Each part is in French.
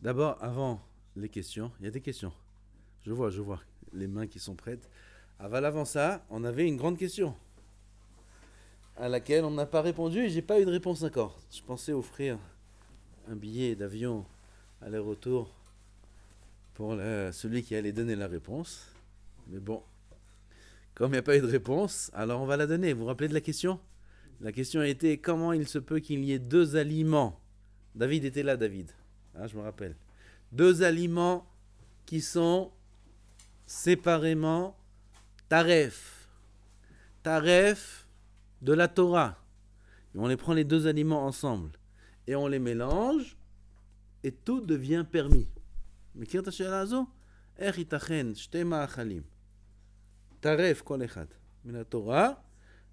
D'abord, avant les questions, il y a des questions. Je vois, je vois les mains qui sont prêtes. Aval, ah, bah, avant ça, on avait une grande question à laquelle on n'a pas répondu et j'ai pas eu de réponse encore. Je pensais offrir un billet d'avion aller-retour pour celui qui allait donner la réponse. Mais bon, comme il n'y a pas eu de réponse, alors on va la donner. Vous vous rappelez de la question La question était comment il se peut qu'il y ait deux aliments David était là, David. Hein, je me rappelle. Deux aliments qui sont séparément taref. Taref de la Torah. Et on les prend les deux aliments ensemble. Et on les mélange. Et tout devient permis. Mais qui est איך ייתכן שתי מאכלים, טרף כל אחד מן התורה,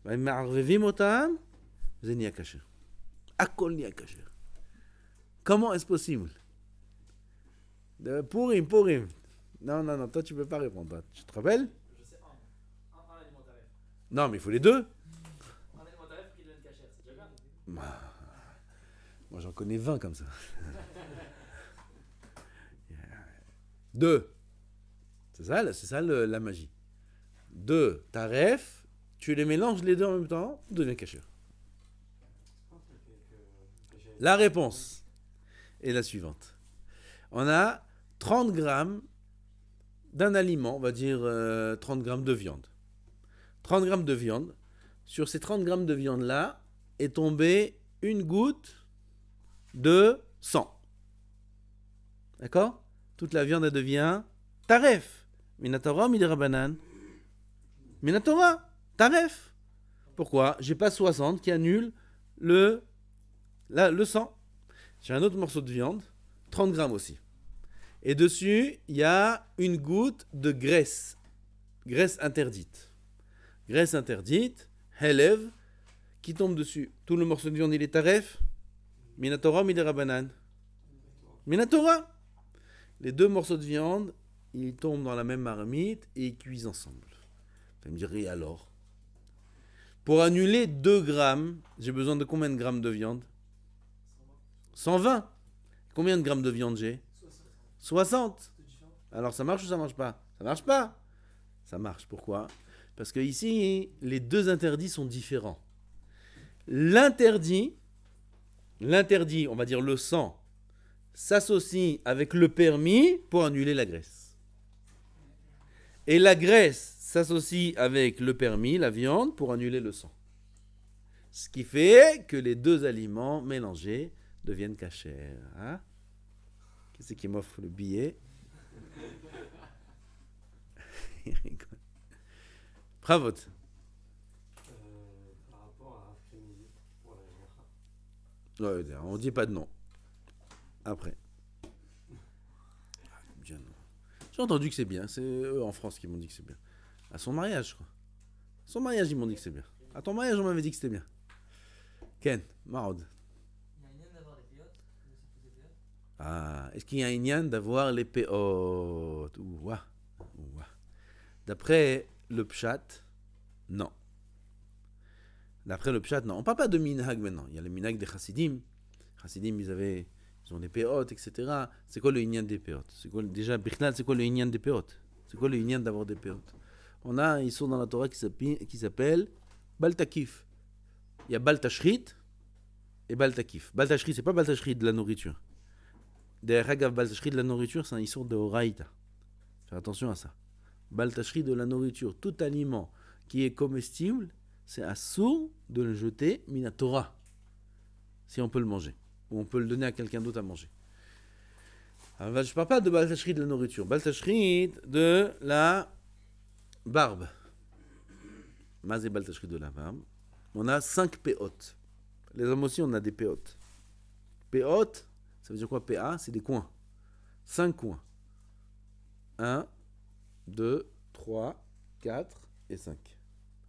והם מערבבים אותם, זה נהיה כשר. הכל נהיה כשר. Comment est-ce possible de Pourim, Pourim. Non, non, non, toi tu peux pas répondre. Tu te rappelles Je sais un. Non, mais il faut les deux. Un bah, Moi j'en connais 20 comme ça. deux. C'est ça, c'est ça la magie. Deux, tarifs, tu les mélanges les deux en même temps, tu deviens cachère. La réponse la suivante. On a 30 grammes d'un aliment, on va dire 30 euh, grammes de viande. 30 grammes de viande. Sur ces 30 grammes de viande-là est tombée une goutte de sang. D'accord Toute la viande elle devient taref. Minatora, banane. Minatora, taref. Pourquoi J'ai pas 60 qui annule le, la, le sang. J'ai un autre morceau de viande, 30 grammes aussi. Et dessus, il y a une goutte de graisse, graisse interdite. Graisse interdite, Helev, qui tombe dessus. Tout le morceau de viande, il est taref. Minatora ou Minatora Les deux morceaux de viande, ils tombent dans la même marmite et ils cuisent ensemble. Vous me dirait alors Pour annuler 2 grammes, j'ai besoin de combien de grammes de viande 120. Combien de grammes de viande j'ai 60. Alors ça marche ou ça marche pas Ça marche pas. Ça marche. Pourquoi Parce que ici, les deux interdits sont différents. L'interdit, l'interdit, on va dire le sang, s'associe avec le permis pour annuler la graisse. Et la graisse s'associe avec le permis, la viande, pour annuler le sang. Ce qui fait que les deux aliments mélangés deviennent cachés. Hein qui c'est qui m'offre le billet Il rigole. Bravo. Euh, ouais, on dit pas de nom. Après. Ah, J'ai entendu que c'est bien. C'est eux en France qui m'ont dit que c'est bien. À son mariage, je crois. À son mariage, ils m'ont dit que c'est bien. À ton mariage, on m'avait dit que c'était bien. Ken, Maraud. Ah, est-ce qu'il y a un lien d'avoir les péotes D'après le pshat, non. D'après le pshat, non. On ne parle pas de minhag maintenant. Il y a le minhag des chassidim. Chassidim, ils avaient, ils ont des péotes, etc. C'est quoi le lien des péotes C'est déjà Bichlal, c'est quoi le lien des péotes C'est quoi le lien d'avoir des péotes On a ils sont dans la Torah qui s'appelle Baltakif. Il y a Baltashrit et Baltakif. Baltashrit, n'est pas Baltashrit de la nourriture des ragav Baltachri de la nourriture, c'est une sorte de Horaïta. Faire attention à ça. Baltachri de la nourriture, tout aliment qui est comestible, c'est sourd de le jeter minatora. Si on peut le manger. Ou on peut le donner à quelqu'un d'autre à manger. Alors, ah, bah, je ne parle pas de Baltachri de la nourriture. Baltachri de la barbe. Mazé Baltachri de la barbe. On a cinq péotes. Les hommes aussi, on a des péotes. Péotes, ça veut dire quoi PA, c'est des coins. 5 coins. 1, 2, 3, 4 et 5.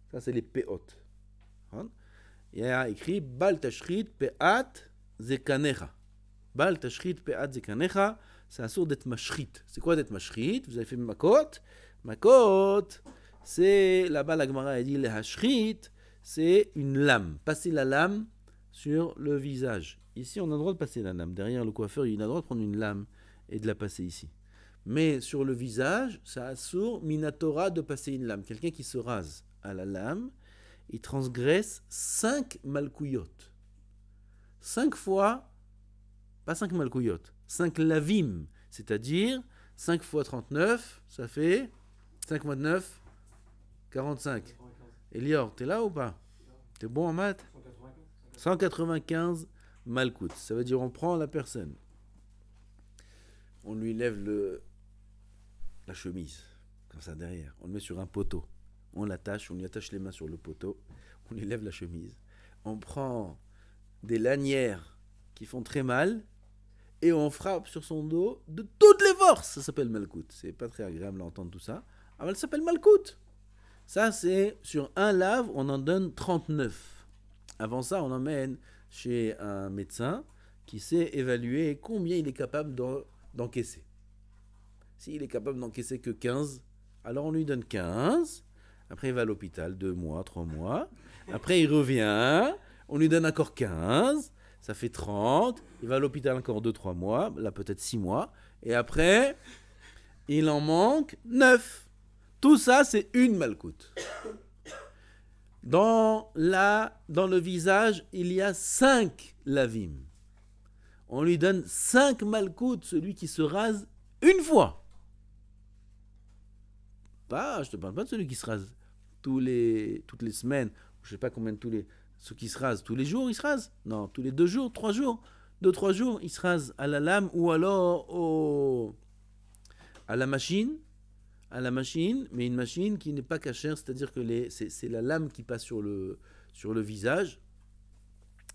Ça, c'est les POT. Hein? Il y a écrit Bal tashrit peat zekanecha. Bal tashrit peat zekanecha, c'est un sourd d'être C'est quoi d'être mashrit Vous avez fait makot. Makot, c'est là-bas la Gemara a dit le hashrit, c'est une lame. Passer la lame sur le visage. Ici, on a le droit de passer la lame. Derrière le coiffeur, il a le droit de prendre une lame et de la passer ici. Mais sur le visage, ça assure Minatora de passer une lame. Quelqu'un qui se rase à la lame, il transgresse 5 malkouyotes. 5 fois, pas 5 malkouyotes, 5 lavim, c'est-à-dire 5 fois 39, ça fait 5 moins 9, 45. Elior, t'es là ou pas T'es bon en maths 195 malkout. Ça veut dire on prend la personne. On lui lève le, la chemise, comme ça derrière. On le met sur un poteau. On l'attache, on lui attache les mains sur le poteau. On lui lève la chemise. On prend des lanières qui font très mal et on frappe sur son dos de toutes les forces. Ça s'appelle malkout. C'est pas très agréable d'entendre tout ça. Ah, bah, elle s'appelle malkout. Ça, c'est sur un lave, on en donne 39. Avant ça, on emmène chez un médecin qui sait évaluer combien il est capable d'encaisser. S'il est capable d'encaisser que 15, alors on lui donne 15. Après, il va à l'hôpital, 2 mois, 3 mois. Après, il revient, on lui donne encore 15. Ça fait 30. Il va à l'hôpital encore 2-3 mois, là peut-être six mois. Et après, il en manque 9. Tout ça, c'est une malcoute. Dans, la, dans le visage, il y a cinq lavim. On lui donne cinq malcoutes, celui qui se rase une fois. Pas, je te parle pas de celui qui se rase les, toutes les semaines, je sais pas combien de tous les, ceux qui se rasent tous les jours, ils se rasent. Non, tous les deux jours, trois jours, deux trois jours, ils se rasent à la lame ou alors au, à la machine à la machine, mais une machine qui n'est pas cachère, c'est-à-dire que c'est la lame qui passe sur le, visage.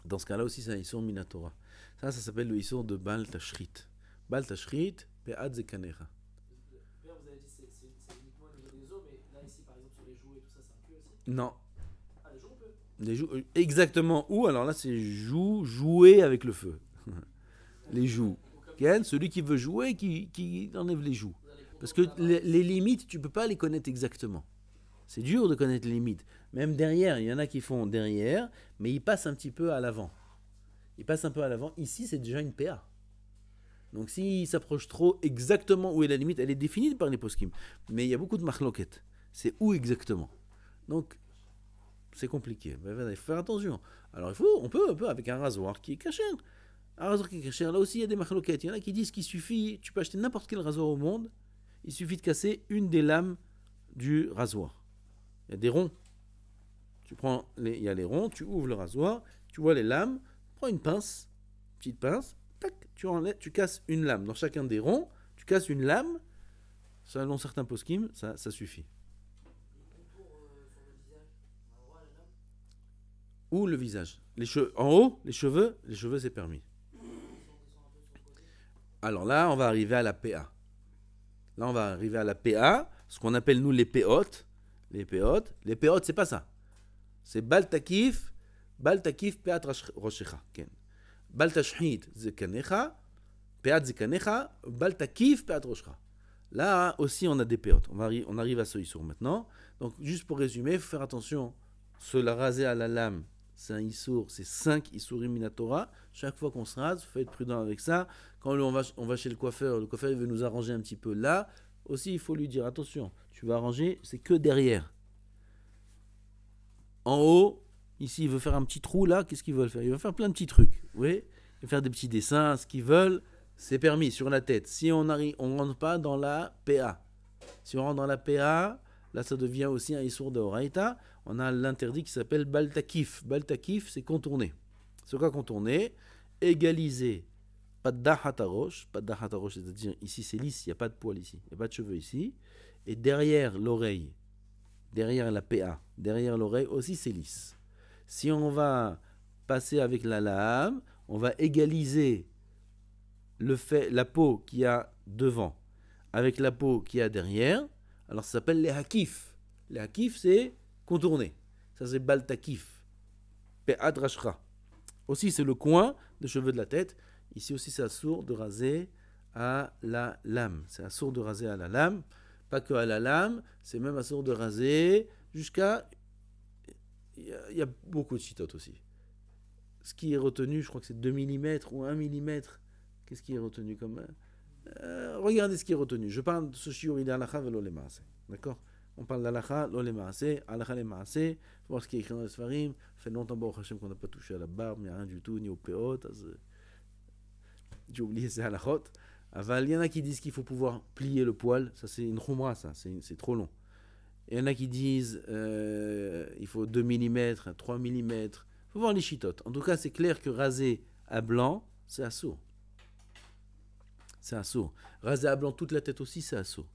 Dans ce cas-là aussi, c'est un sont Minatora. Ça, ça s'appelle le issur de baltashrit. Baltashrit, Baal Tashrit, Non. les joues, exactement où Alors là, c'est joue, jouer avec le feu. les joues. Celui qui veut jouer, qui enlève les joues. Parce que les, limites, tu ne peux pas les connaître exactement. C'est dur de connaître les limites. Même derrière, il y en a qui font derrière, mais ils passent un petit peu à l'avant. Ils passent un peu à l'avant. Ici, c'est déjà une PA. Donc s'ils s'approchent trop exactement où est la limite, elle est définie par les poskim. Mais il y a beaucoup de marloquettes. C'est où exactement Donc c'est compliqué. Ben, ben, il faut faire attention. Alors il faut, on peut, un peu avec un rasoir qui est caché. Un rasoir qui est caché. Là aussi il y a des marloquettes. Il y en a qui disent qu'il suffit, tu peux acheter n'importe quel rasoir au monde il suffit de casser une des lames du rasoir. Il y a des ronds. Tu prends les, il y a les ronds, tu ouvres le rasoir, tu vois les lames, prends une pince, petite pince, tac, tu, enlèves, tu casses une lame. Dans chacun des ronds, tu casses une lame. Selon certains Kim, ça, ça suffit. Ou le visage. Les cheveux, en haut, les cheveux, les cheveux c'est permis. Alors là, on va arriver à la PA. Là, on va arriver à la PA, ce qu'on appelle nous les péotes. Les péotes, les péotes, c'est pas ça. C'est baltakif, baltakif péat rochecha. zekanecha, baltakif péat Là aussi, on a des péotes. On, arrive, on arrive à ce issour maintenant. Donc, juste pour résumer, faut faire attention. Se la raser à la lame, c'est un issour, c'est 5 issour minatora. Chaque fois qu'on se rase, faut être prudent avec ça. Quand on va, chez le coiffeur, le coiffeur veut nous arranger un petit peu. Là aussi, il faut lui dire attention, tu vas arranger, c'est que derrière. En haut, ici, il veut faire un petit trou là, qu'est-ce qu'il veulent faire Il veut faire plein de petits trucs. Vous voyez faire des petits dessins, ce qu'ils veulent, c'est permis sur la tête. Si on ne on rentre pas dans la PA. Si on rentre dans la PA, là ça devient aussi un issour de On a l'interdit qui s'appelle Baltakif. Baltakif, c'est contourner. C'est quoi contourner Égaliser pas pas c'est-à-dire ici c'est lisse, il n'y a pas de poils ici, il a pas de cheveux ici. Et derrière l'oreille, derrière la PA, derrière l'oreille aussi c'est lisse. Si on va passer avec la lame, on va égaliser le fait, la peau qui a devant avec la peau qui a derrière. Alors ça s'appelle les hakif. Les hakif c'est contourner. Ça c'est baltakif. PA Aussi c'est le coin de cheveux de la tête. Ici aussi, c'est sourd de raser à la lame. C'est sourd de raser à la lame. Pas que à la lame, c'est même sourd de raser jusqu'à. Il y, a beaucoup de chitotes aussi. Ce qui est retenu, je crois que c'est 2 mm ou 1 mm. Qu'est-ce qui est retenu comme. Euh, regardez ce qui est retenu. Je parle de ce chiour, il est velolemaase, D'accord On parle d'alakha, l'olemaase, alakha l'emaase. Il faut voir ce qui est écrit dans les farim. Ça fait longtemps, qu'on n'a pas touché à la barbe, ni rien du tout, ni au péot j'ai oublié c'est à la route. Il y en a qui disent qu'il faut pouvoir plier le poil, ça c'est une khumra, ça, c'est trop long. Il y en a qui disent euh, il faut 2 mm, 3 mm. Il faut voir les chitotes. En tout cas, c'est clair que raser à blanc, c'est assaut. C'est assaut. Raser à blanc toute la tête aussi, c'est assaut.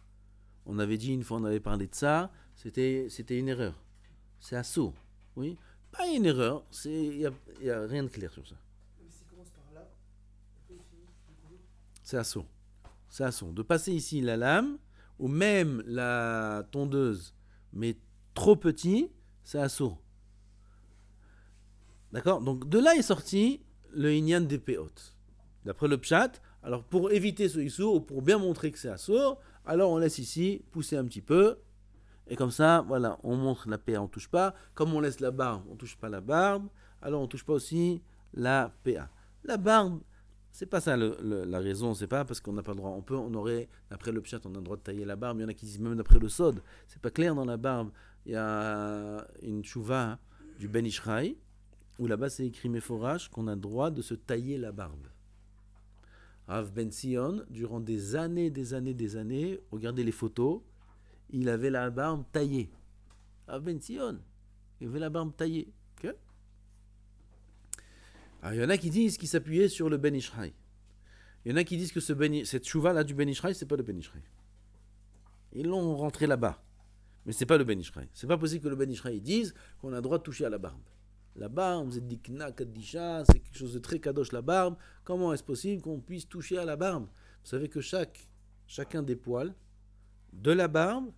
On avait dit une fois, on avait parlé de ça, c'était une erreur. C'est assaut. Oui Pas une erreur, il n'y a, a rien de clair sur ça. C'est saut, C'est saut De passer ici la lame, ou même la tondeuse, mais trop petit, c'est saut. D'accord Donc de là est sorti le Inyan d'épée haute, D'après le Pshat, alors pour éviter ce saut ou pour bien montrer que c'est saut, alors on laisse ici pousser un petit peu, et comme ça, voilà, on montre la PA, on touche pas. Comme on laisse la barbe, on touche pas la barbe. Alors on touche pas aussi la PA. La barbe, c'est pas ça la raison, c'est pas parce qu'on n'a pas le droit. On peut, on aurait, après le pchat, on a le droit de tailler la barbe. Il y en a qui disent même d'après le sod, c'est pas clair dans la barbe. Il y a une chouva du Ben Ishraï, où là-bas c'est écrit Méforage qu'on a le droit de se tailler la barbe. Av Ben Sion, durant des années, des années, des années, regardez les photos, il avait la barbe taillée. Av Ben Sion, il avait la barbe taillée. Alors, ah, il y en a qui disent qu'ils s'appuyait sur le Ben Ishraï. Il y en a qui disent que ce ben, cette chouva là du Ben Ishraï, c'est pas le Ben Ishraï. Ils l'ont rentré là-bas. Mais c'est pas le Ben Ishraï. C'est pas possible que le Ben Ishraï dise qu'on a le droit de toucher à la barbe. La barbe, vous êtes dit Kna c'est quelque chose de très kadosh la barbe. Comment est-ce possible qu'on puisse toucher à la barbe Vous savez que chaque, chacun des poils de la barbe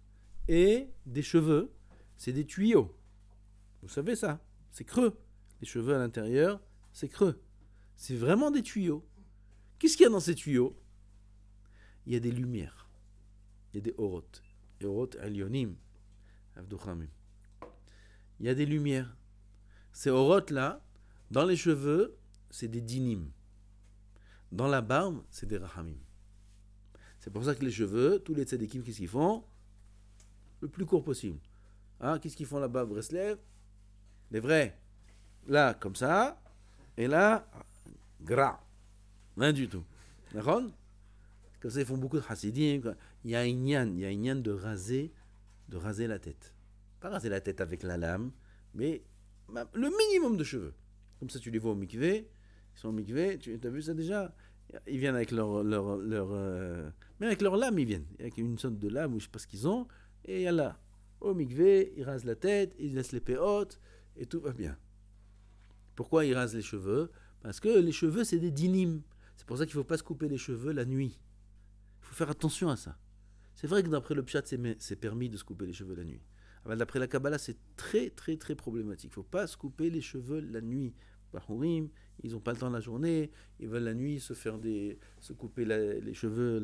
et des cheveux, c'est des tuyaux. Vous savez ça C'est creux. Les cheveux à l'intérieur, c'est creux. C'est vraiment des tuyaux. Qu'est-ce qu'il y a dans ces tuyaux Il y a des lumières. Il y a des orotes. Il y a des lumières. Ces orotes là, dans les cheveux, c'est des dinim. Dans la barbe, c'est des rahamim. C'est pour ça que les cheveux, tous les tzedekim, qu'est-ce qu'ils font Le plus court possible. Hein, qu'est-ce qu'ils font là-bas, Breslev Les vrais. Là, comme ça et là, gras, rien du tout. D'accord Comme ça, ils font beaucoup de chassidim. Il y a une yann, il y a une yann de raser, de raser la tête. Pas raser la tête avec la lame, mais le minimum de cheveux. Comme ça, tu les vois au mikvé, ils sont au mikvé, tu as vu ça déjà Ils viennent avec leur. leur, leur euh, mais avec leur lame, ils viennent. Avec une sorte de lame ou je sais pas ce qu'ils ont. Et y a il là, au mikvé, ils rasent la tête, ils laissent les haute, et tout va bien. Pourquoi ils rasent les cheveux Parce que les cheveux, c'est des dynimes. C'est pour ça qu'il ne faut pas se couper les cheveux la nuit. Il faut faire attention à ça. C'est vrai que d'après le Pshat, c'est permis de se couper les cheveux la nuit. Mais ah bah, d'après la Kabbalah, c'est très, très, très problématique. Il ne faut pas se couper les cheveux la nuit. Bah, ils n'ont pas le temps la journée, ils veulent la nuit se faire des, se couper les cheveux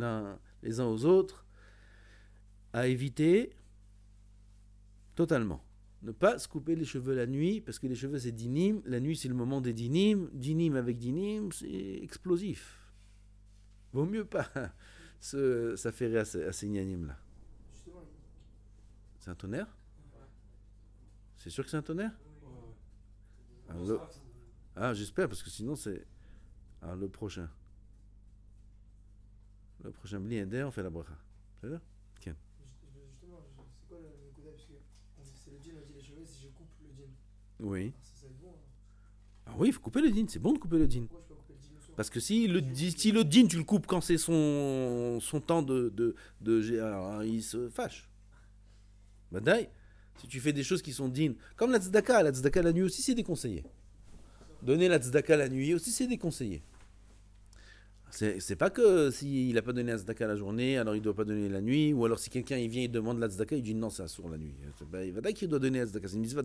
les uns aux autres. À éviter totalement ne pas se couper les cheveux la nuit, parce que les cheveux c'est dinim, la nuit c'est le moment des dinim, dinim avec dinim, c'est explosif. Vaut mieux pas s'affairer à, ces, ces là C'est un tonnerre C'est sûr que c'est un tonnerre ah, ah, j'espère, parce que sinon c'est. Ah, le prochain. Le prochain blinder, on fait la bracha. C'est Oui. Ah, hein. ah oui, il faut couper le din. C'est bon de couper le din. Parce que si le, si din, tu le coupes quand c'est son, son temps de, de, il se fâche. Bah, d'ailleurs, Si tu fais des choses qui sont dignes. Comme la tzedaka. La tzedaka la nuit aussi, c'est déconseillé. Donner la tzedaka la nuit aussi, c'est déconseillé. C'est pas que s'il n'a pas donné la la journée, alors il ne doit pas donner la nuit, ou alors si quelqu'un il vient et demande la z'daka il dit non, c'est sourd la nuit. Bah, il va dire qu'il doit donner la z'daka C'est une mitzvah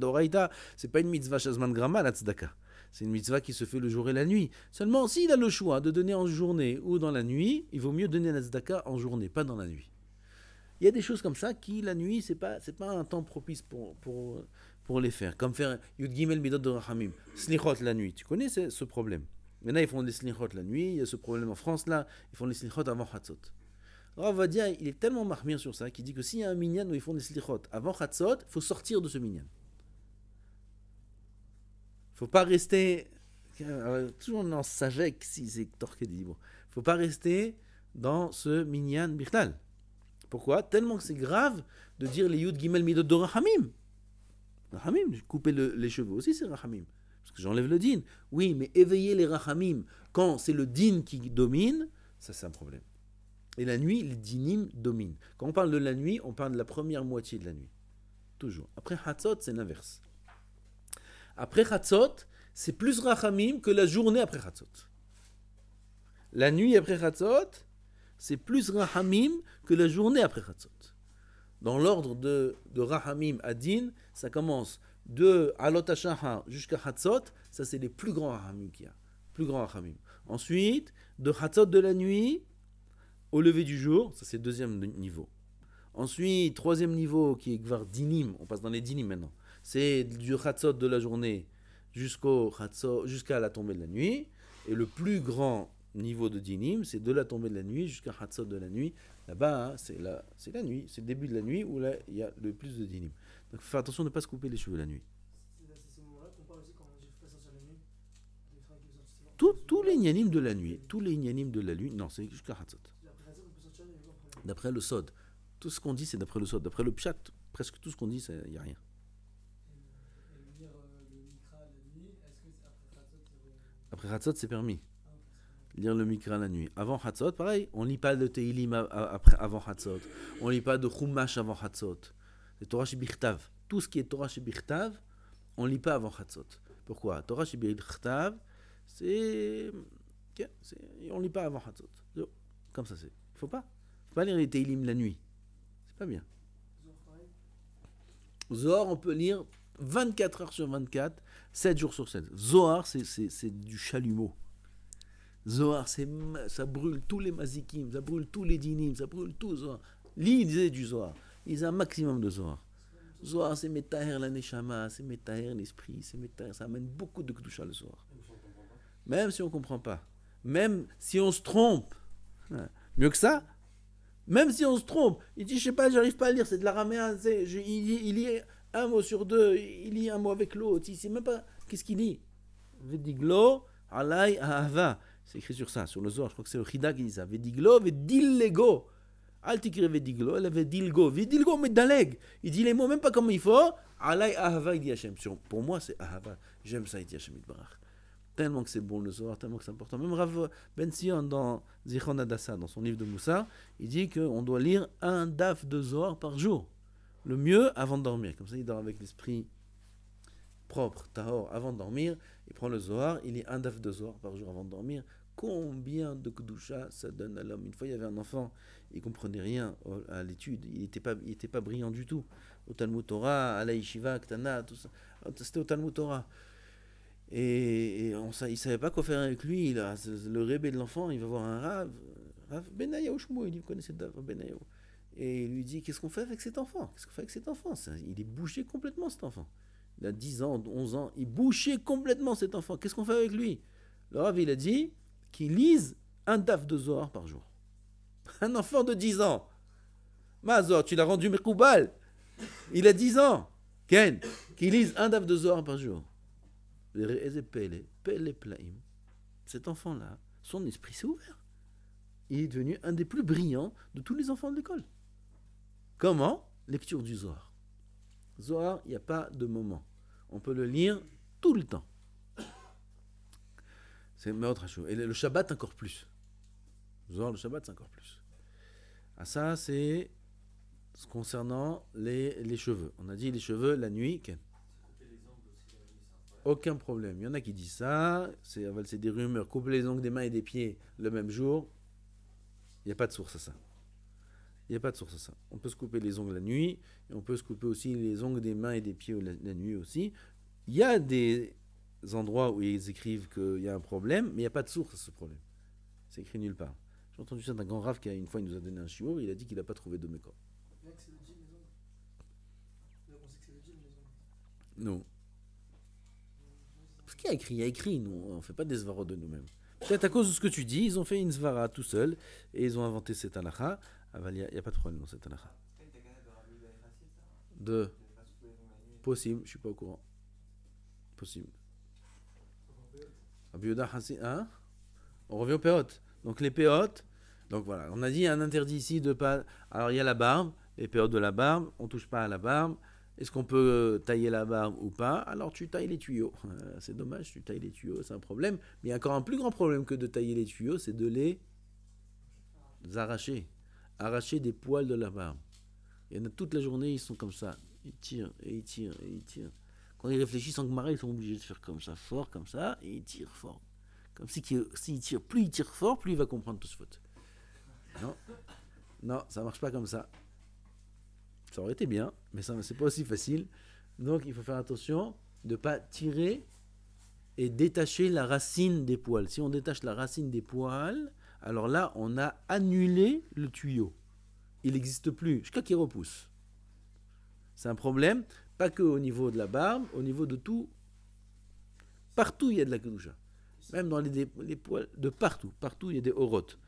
c'est pas une mitzvah shazman grama la z'daka C'est une mitzvah qui se fait le jour et la nuit. Seulement, s'il a le choix de donner en journée ou dans la nuit, il vaut mieux donner la z'daka en journée, pas dans la nuit. Il y a des choses comme ça qui, la nuit, c'est pas, pas un temps propice pour, les faire. Comme faire Yud Gimel Midot de Rahamim, Slichot la nuit. Tu connais ce problème Maintenant, ils font des slichot la nuit, il y a ce problème en France là, ils font des slichot avant Hatzot. Alors on va dire, il est tellement marmir sur ça qu'il dit que s'il y a un minyan où ils font des slichot avant Hatzot, il faut sortir de ce minyan. faut pas rester. Euh, toujours en sagesse, si c'est torqué des libres. faut pas rester dans ce minyan birtal. Pourquoi Tellement que c'est grave de dire les yud gimel midot de Rahamim. Rahamim, couper les cheveux aussi, c'est Rahamim parce que j'enlève le din. Oui, mais éveiller les rachamim quand c'est le din qui domine, ça c'est un problème. Et la nuit, les dinim dominent. Quand on parle de la nuit, on parle de la première moitié de la nuit. Toujours. Après Hatzot, c'est l'inverse. Après Hatzot, c'est plus Rachamim que la journée après Hatzot. La nuit après Hatzot, c'est plus Rachamim que la journée après Hatzot. Dans l'ordre de, de Rahamim à Din, ça commence de Alot jusqu'à Hatzot, ça c'est les plus grands Ahamim qu'il y a. Plus grands Ensuite, de Hatzot de la nuit au lever du jour, ça c'est le deuxième niveau. Ensuite, troisième niveau qui est Gvar Dinim, on passe dans les Dinim maintenant. C'est du Hatzot de la journée jusqu'au jusqu'à la tombée de la nuit. Et le plus grand niveau de Dinim, c'est de la tombée de la nuit jusqu'à Hatzot de la nuit. Là-bas, hein, c'est la, nuit, c'est le début de la nuit où il y a le plus de Dinim. Donc faut faire attention de ne pas se couper les cheveux la nuit. tous les ignanimes de la nuit, tous les ignanimes de la nuit, non, c'est jusqu'à Hatzot. D'après le Sod, tout ce qu'on dit, c'est d'après le Sod. D'après le Pshat, presque tout ce qu'on dit, il n'y a rien. Après Hatzot, c'est permis. Lire le Mikra la nuit. Avant Hatzot, pareil, on ne lit pas de Teilim avant Hatzot. On ne lit pas de Chumash avant Hatzot c'est Torah Birtav. Tout ce qui est Torah Birtav, on ne lit pas avant Chatzot. Pourquoi Torah Birtav, c'est. On ne lit pas avant Chatzot. Comme ça, c'est. faut pas. faut pas lire les Teilim la nuit. C'est pas bien. Zohar, on peut lire 24 heures sur 24, 7 jours sur 7. Zohar, c'est du chalumeau. Zohar, ça brûle tous les mazikim, ça brûle tous les dinim, ça brûle tout Zohar. Lisez du Zohar. Ils ont un maximum de Zohar. Zohar, c'est Metaher la Neshama, c'est Metaher l'esprit, c'est Metaher. Ça amène beaucoup de Kedusha le Zohar. Même si on ne comprend pas. Même si on se trompe. Hein. Mieux que ça, même si on se trompe, il dit Je sais pas, j'arrive pas à lire, c'est de l'araméen. Hein, je, il, y lit un mot sur deux, il lit un mot avec l'autre. Il sait même pas. Qu'est-ce qu'il lit glo, alai ahava. C'est écrit sur ça, sur le Zohar. Je crois que c'est le Hida qui dit ça. Vediglo, vedillego. Il dit les mots même pas comme il faut. Pour moi, c'est Ahava. J'aime ça, Idi Hashem Tellement que c'est bon le Zohar tellement que c'est important. Même Rav Ben dans Zichron Adassa, dans son livre de Moussa, il dit qu'on doit lire un daf de Zohar par jour. Le mieux avant de dormir. Comme ça, il dort avec l'esprit propre, tahor, avant de dormir. Il prend le Zohar, il lit un daf de Zohar par jour avant de dormir. Combien de Kedusha ça donne à l'homme Une fois, il y avait un enfant il comprenait rien à l'étude, il n'était pas, il était pas brillant du tout. Au Talmud Torah, à la Ktana, tout ça, c'était au Talmud Torah. Et, il savait pas quoi faire avec lui, le rébé de l'enfant, il va voir un rave, Rav Benayahu Shmo, il connaissait Rav Benayahu. Et il lui dit, qu'est-ce qu'on fait avec cet enfant Qu'est-ce qu'on fait avec cet enfant Il est bouché complètement cet enfant. Il a 10 ans, 11 ans, il bouchait complètement cet enfant. Qu'est-ce qu'on fait avec lui Le Rav, il a dit qu'il lise un daf de Zohar par jour. Un enfant de 10 ans. Mazor, tu l'as rendu Mekoubal. Il a 10 ans. Ken, qui lise un daf de Zohar par jour. Cet enfant-là, son esprit s'est ouvert. Il est devenu un des plus brillants de tous les enfants de l'école. Comment Lecture du Zohar. Zohar, il n'y a pas de moment. On peut le lire tout le temps. C'est autre chose. Et le Shabbat encore plus. Zohar, le Shabbat, c'est encore plus. Ah, ça, c'est concernant les, les, cheveux. On a dit les cheveux la nuit. Aucun problème. Il y en a qui disent ça. C'est des rumeurs. Couper les ongles des mains et des pieds le même jour. Il n'y a pas de source à ça. Il n'y a pas de source à ça. On peut se couper les ongles la nuit. Et on peut se couper aussi les ongles des mains et des pieds la, la nuit aussi. Il y a des endroits où ils écrivent qu'il y a un problème, mais il n'y a pas de source à ce problème. C'est écrit nulle part. J'ai entendu ça d'un grand raf qui, une fois, il nous a donné un et il a dit qu'il n'a pas trouvé de Non. Parce qu'il a écrit Il a écrit, nous, on ne fait pas des svara de nous-mêmes. Peut-être à cause de ce que tu dis, ils ont fait une svara tout seul et ils ont inventé cet halakha. Ah, bah, il n'y a, pas de problème dans cet halakha. De Possible, je suis pas au courant. Possible. Hein on revient aux péotes. Donc les péotes, donc voilà, on a dit un interdit ici de pas. Alors il y a la barbe, les périodes de la barbe, on touche pas à la barbe. Est-ce qu'on peut euh, tailler la barbe ou pas Alors tu tailles les tuyaux. Euh, c'est dommage, tu tailles les tuyaux, c'est un problème. Mais il y a encore un plus grand problème que de tailler les tuyaux, c'est de les arracher. Arracher des poils de la barbe. Il y en a toute la journée, ils sont comme ça. Ils tirent, et ils tirent, et ils tirent. Quand ils réfléchissent en marais, ils sont obligés de faire comme ça, fort, comme ça, et ils tirent fort. Comme si plus ils tirent fort, plus il va comprendre tout ce faute. Non, non, ça marche pas comme ça. Ça aurait été bien, mais ça c'est pas aussi facile. Donc il faut faire attention de ne pas tirer et détacher la racine des poils. Si on détache la racine des poils, alors là on a annulé le tuyau. Il n'existe plus jusqu'à qu'il repousse. C'est un problème, pas que au niveau de la barbe, au niveau de tout. Partout il y a de la kedusha. Même dans les, les poils, de partout, partout il y a des orotes.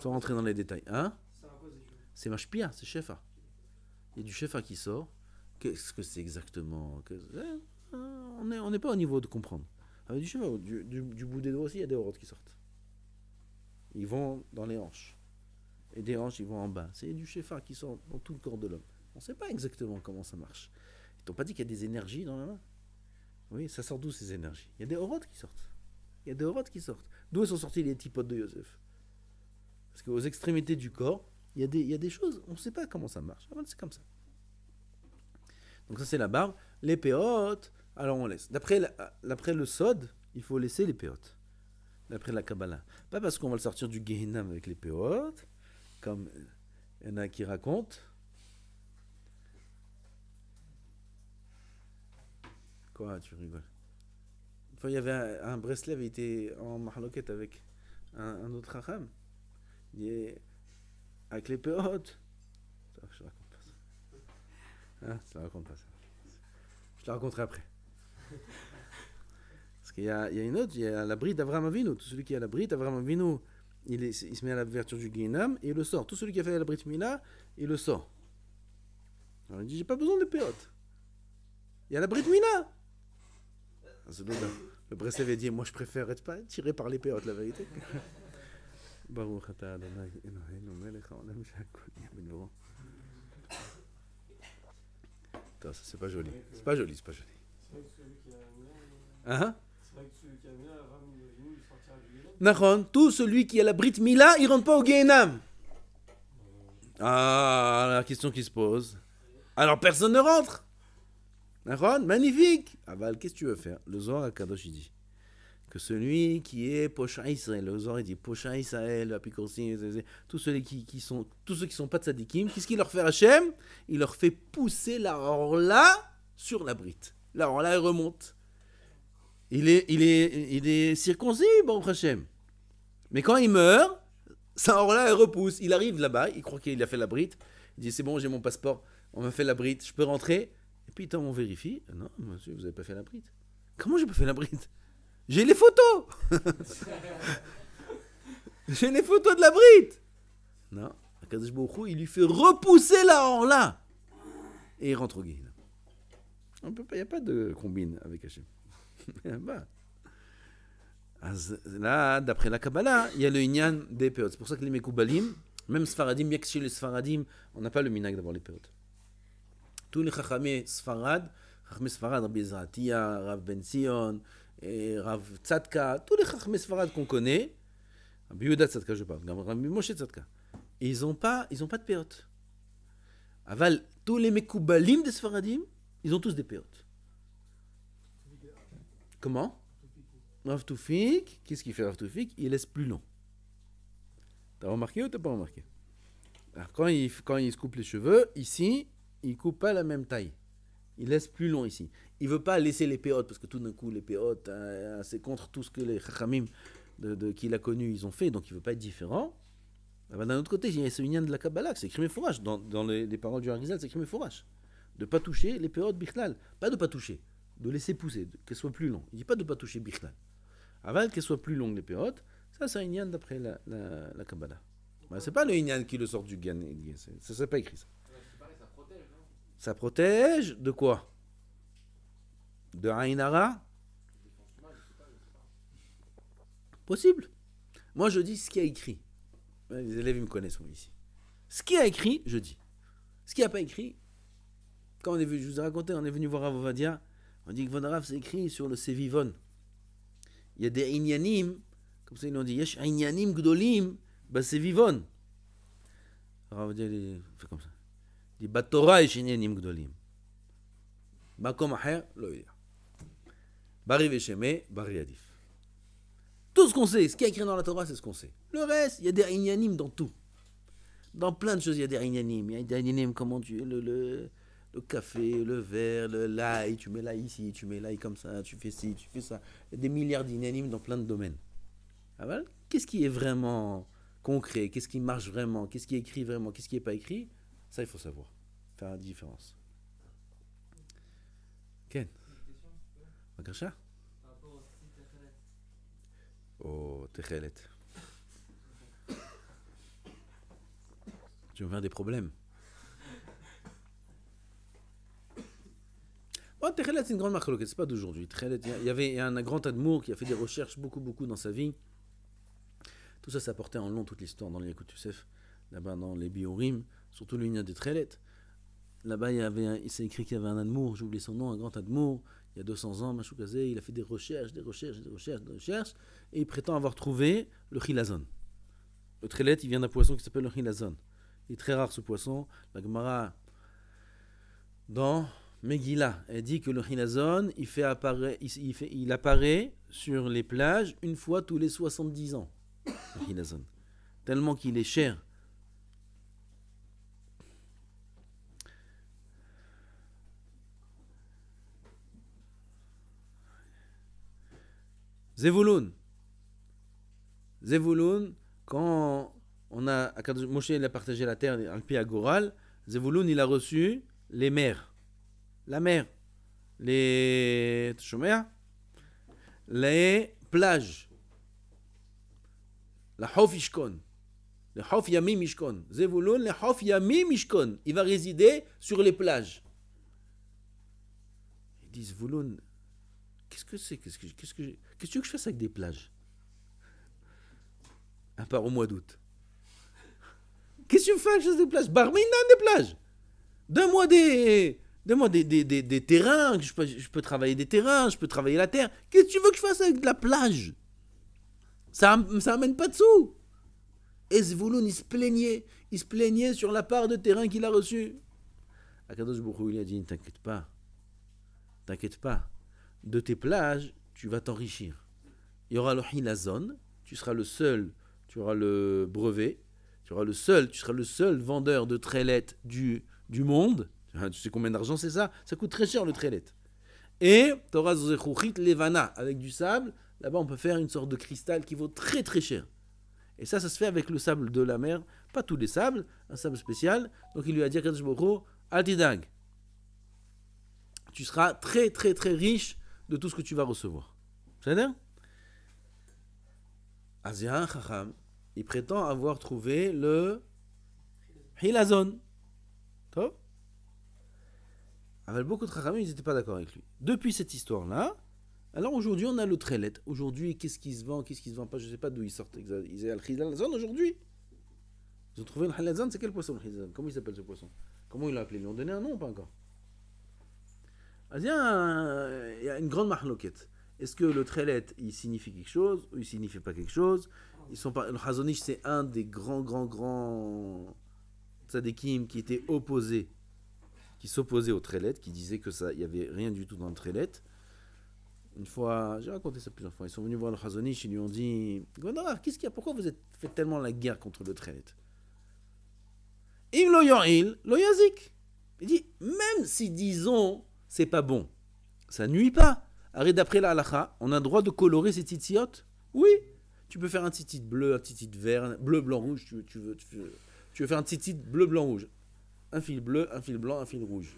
Sans rentrer dans les détails. Hein C'est Machpia, c'est Chefa. Il y a du Chefa qui sort. Qu'est-ce que c'est exactement hein, hein, On n'est on pas au niveau de comprendre. Avec ah, du du, bout des doigts aussi, il y a des horodes qui sortent. Ils vont dans les hanches. Et des hanches, ils vont en bas. C'est du chefa qui sort dans tout le corps de l'homme. On ne sait pas exactement comment ça marche. Ils t'ont pas dit qu'il y a des énergies dans la main Oui, ça sort d'où ces énergies Il y a des horodes qui sortent. Il y a des horodes qui sortent. D'où sont sortis les petits potes de Joseph parce qu'aux extrémités du corps, il y, a des, il y des choses, on ne sait pas comment ça marche. C'est comme ça. Donc ça c'est la barbe. Les péotes, alors on laisse. D'après le sod, il faut laisser les péotes. D'après la Kabbalah. Pas parce qu'on va le sortir du Gehinam avec les péotes, comme il y en a qui racontent. Quoi, tu rigoles il y avait un, bracelet avait été en marloquette avec un, autre haram avec les péotes. Je raconte pas hein, raconte pas ça. Je te raconterai après. Parce qu'il y, a une autre, il y a l'abri d'Avram Avinu. Tout celui qui a l'abri d'Avram Avinu, il, il se met à l'ouverture du Guinam et il le sort. Tout celui qui a fait l'abri mina il le sort. Alors il dit J'ai pas besoin de péotes Il y a l'abri Mina. Le, le, avait dit Moi je préfère être pas tiré par les péotes, la vérité ça c'est pas joli. C'est pas joli, c'est pas joli. Hein tout celui qui a la brite Mila, il rentre pas au Guénam. Ah, la question qui se pose. Alors personne ne rentre. Nahon, magnifique. Ah qu'est-ce que tu veux faire Le Zohar à Kadosh, dit celui qui est Pocha Israël, les dit Pocha Israël, tous ceux qui, sont, tous ceux qui sont pas de Sadikim, qu'est-ce qu'il leur fait Hachem Il leur fait pousser la orla sur la brite. La orla, remonte. Il est, il est, il est circoncis, bon Hachem. Mais quand il meurt, sa orla, elle repousse. Il arrive là-bas, il croit qu'il a fait la brite. Il dit C'est bon, j'ai mon passeport, on m'a fait la brite, je peux rentrer. Et puis, tant on vérifie, non, monsieur, vous n'avez pas fait la brite. Comment j'ai pas fait la brite j'ai les photos J'ai les photos de la brite Non. il lui fait repousser la horla Et il rentre au guide. Il n'y a pas de combine avec Hachem. là Là, d'après la Kabbalah, il y a le Inyan des péotes. C'est pour ça que les Mekoubalim, même Sfaradim, bien chez les Sfaradim, on n'a pas le minak d'avoir les péotes. Tous les Chachamé Sfarad, Chachamé Sfarad, Rabbi Zratia, Rav Ben Sion, et Rav Tzadka, tous les chachmes Sfarad qu'on connaît, Tzadka, je parle, Moshe Tzadka, ils n'ont pas, pas de péote. Aval, tous les Mekoubalim des Sfaradim, ils ont tous des péotes. Comment Rav Toufik, qu'est-ce qu'il fait Rav Toufik Il laisse plus long. T'as remarqué ou t'as pas remarqué quand il, se coupe les cheveux, ici, il coupe pas la même taille. Il laisse plus long ici. Il veut pas laisser les péotes, parce que tout d'un coup, les péotes, euh, c'est contre tout ce que les Chachamim de, de qu'il a connu, ils ont fait, donc il veut pas être différent. Ah bah, d'un autre côté, il y a ce de la Kabbalah, c'est écrit fourrage. Dans, dans les, paroles du Harizal, c'est écrit fourrage. De pas toucher les péotes bichnal. Pas de pas toucher, de laisser pousser, Qu'elles soit plus longues. Il dit pas de pas toucher bichnal. Avant qu'elles soit plus longue les péotes, ça c'est un d'après la, la, Kabbalah. Ce bah, c'est pas le Inyan qui le sort du Gan, c'est pas écrit ça. Ça protège de quoi De rainara Possible. Moi, je dis ce qui a écrit. Les élèves, ils me connaissent, ici. Ce qui a écrit, je dis. Ce qui n'a pas écrit, quand on est venu, je vous ai raconté, on est venu voir Avovadia, on dit que Vonarav, c'est écrit sur le Sevivon. Il y a des Inyanim, comme ça, ils l'ont dit, Yesh Inyanim Gdolim, bah Sevivon. Avovadia, fait comme ça. E tout ce qu'on sait, ce qui est écrit dans la Torah, c'est ce qu'on sait. Le reste, il y a des inanimes dans tout. Dans plein de choses, il y a des inanimes. Il y a des inanimes, comment tu... Le, le, le café, le verre, le l'ail, tu mets là ici, tu mets l'ail comme ça, tu fais ci, tu fais ça. Il y a des milliards d'inanimes dans plein de domaines. Ah bah, qu'est-ce qui est vraiment concret Qu'est-ce qui marche vraiment Qu'est-ce qui est écrit vraiment Qu'est-ce qui n'est pas écrit ça, il faut savoir. Faire la différence. Ken Oh, Tu me viens des problèmes. Bon, oh, c'est une grande marque c'est pas d'aujourd'hui. il y avait un grand amour qui a fait des recherches beaucoup, beaucoup dans sa vie. Tout ça, ça portait en long toute l'histoire dans les Youssef, là-bas dans les Biorim surtout l'union des Trélettes. Là-bas, il, y avait il s'est écrit qu'il y avait un Admour, j'ai oublié son nom, un grand Admour, il y a 200 ans, Machoukazé, il a fait des recherches, des recherches, des recherches, des recherches, et il prétend avoir trouvé le Chilazon. Le Trélette, il vient d'un poisson qui s'appelle le Chilazon. Il est très rare ce poisson. La Gemara, dans Megillah, elle dit que le Chilazon, il, apparaît sur les plages une fois tous les 70 ans. Le Chilazon. Tellement qu'il est cher Zevulun. Zevulun, quand on a, Moshe il a partagé la terre en à Goral, Zevulun il a reçu les mers, la mer, les les plages, la Hof le Hof Yami Ishkon, Zevulun, le Hof yami mishkon. il va résider sur les plages. Ils disent Zévouloun. Qu'est-ce que c'est Qu'est-ce que, qu'est-ce, que, tu veux que je fasse avec des plages À part au mois d'août. Qu'est-ce que tu veux fasse avec des plages Barmina des plages Donne-moi des. des, terrains, je peux, je peux travailler des terrains, je peux travailler la terre. Qu'est-ce que tu veux que je fasse avec de la plage Ça ça amène pas de sous. Et Zvouloun, il se plaignait. Il se plaignait sur la part de terrain qu'il a reçue. Akadosh Bourou, il a dit, ne t'inquiète pas. T'inquiète pas de tes plages, tu vas t'enrichir. Il y aura le zone, tu seras le seul, tu auras le brevet, tu auras le seul, tu seras le seul vendeur de trélettes du, du monde. Hein, tu sais combien d'argent c'est ça Ça coûte très cher le trélette. Et tu auras les Levana avec du sable. Là-bas, on peut faire une sorte de cristal qui vaut très très cher. Et ça, ça se fait avec le sable de la mer. Pas tous les sables, un sable spécial. Donc il lui a dit à tu seras très très très riche de tout ce que tu vas recevoir. C'est-à-dire Chacham, il prétend avoir trouvé le Hilazon. Avec beaucoup de mais ils n'étaient pas d'accord avec lui. Depuis cette histoire-là, alors aujourd'hui, on a le trellet. Aujourd'hui, qu'est-ce qui se vend, qu'est-ce qui se vend pas Je ne sais pas d'où ils sortent. Ils ont le Hilazon aujourd'hui. Ils ont trouvé le Hilazon, c'est quel poisson le Hilazon Comment il s'appelle ce poisson Comment il l'a appelé Ils lui ont donné un nom, pas encore ah, il euh, y a une grande mahloket. Est-ce que le trélet, il signifie quelque chose ou il signifie pas quelque chose Ils sont pas... Le Hazonich, c'est un des grands, grands, grands tzadikim qui était opposé, qui s'opposait au trélet, qui disait que ça, il y avait rien du tout dans le trélet. Une fois, j'ai raconté ça plusieurs fois, ils sont venus voir le hazonich ils lui ont dit qu'est-ce qu'il y a Pourquoi vous êtes fait tellement la guerre contre le trélet il, lo Il dit Même si disons c'est pas bon. Ça nuit pas. Arrête d'après la halakha, on a le droit de colorer ces titiotes Oui. Tu peux faire un titit bleu, un titit vert, bleu, blanc, rouge. Tu, veux, tu, veux, faire un titit bleu, blanc, rouge. Un fil bleu, un fil blanc, un fil rouge.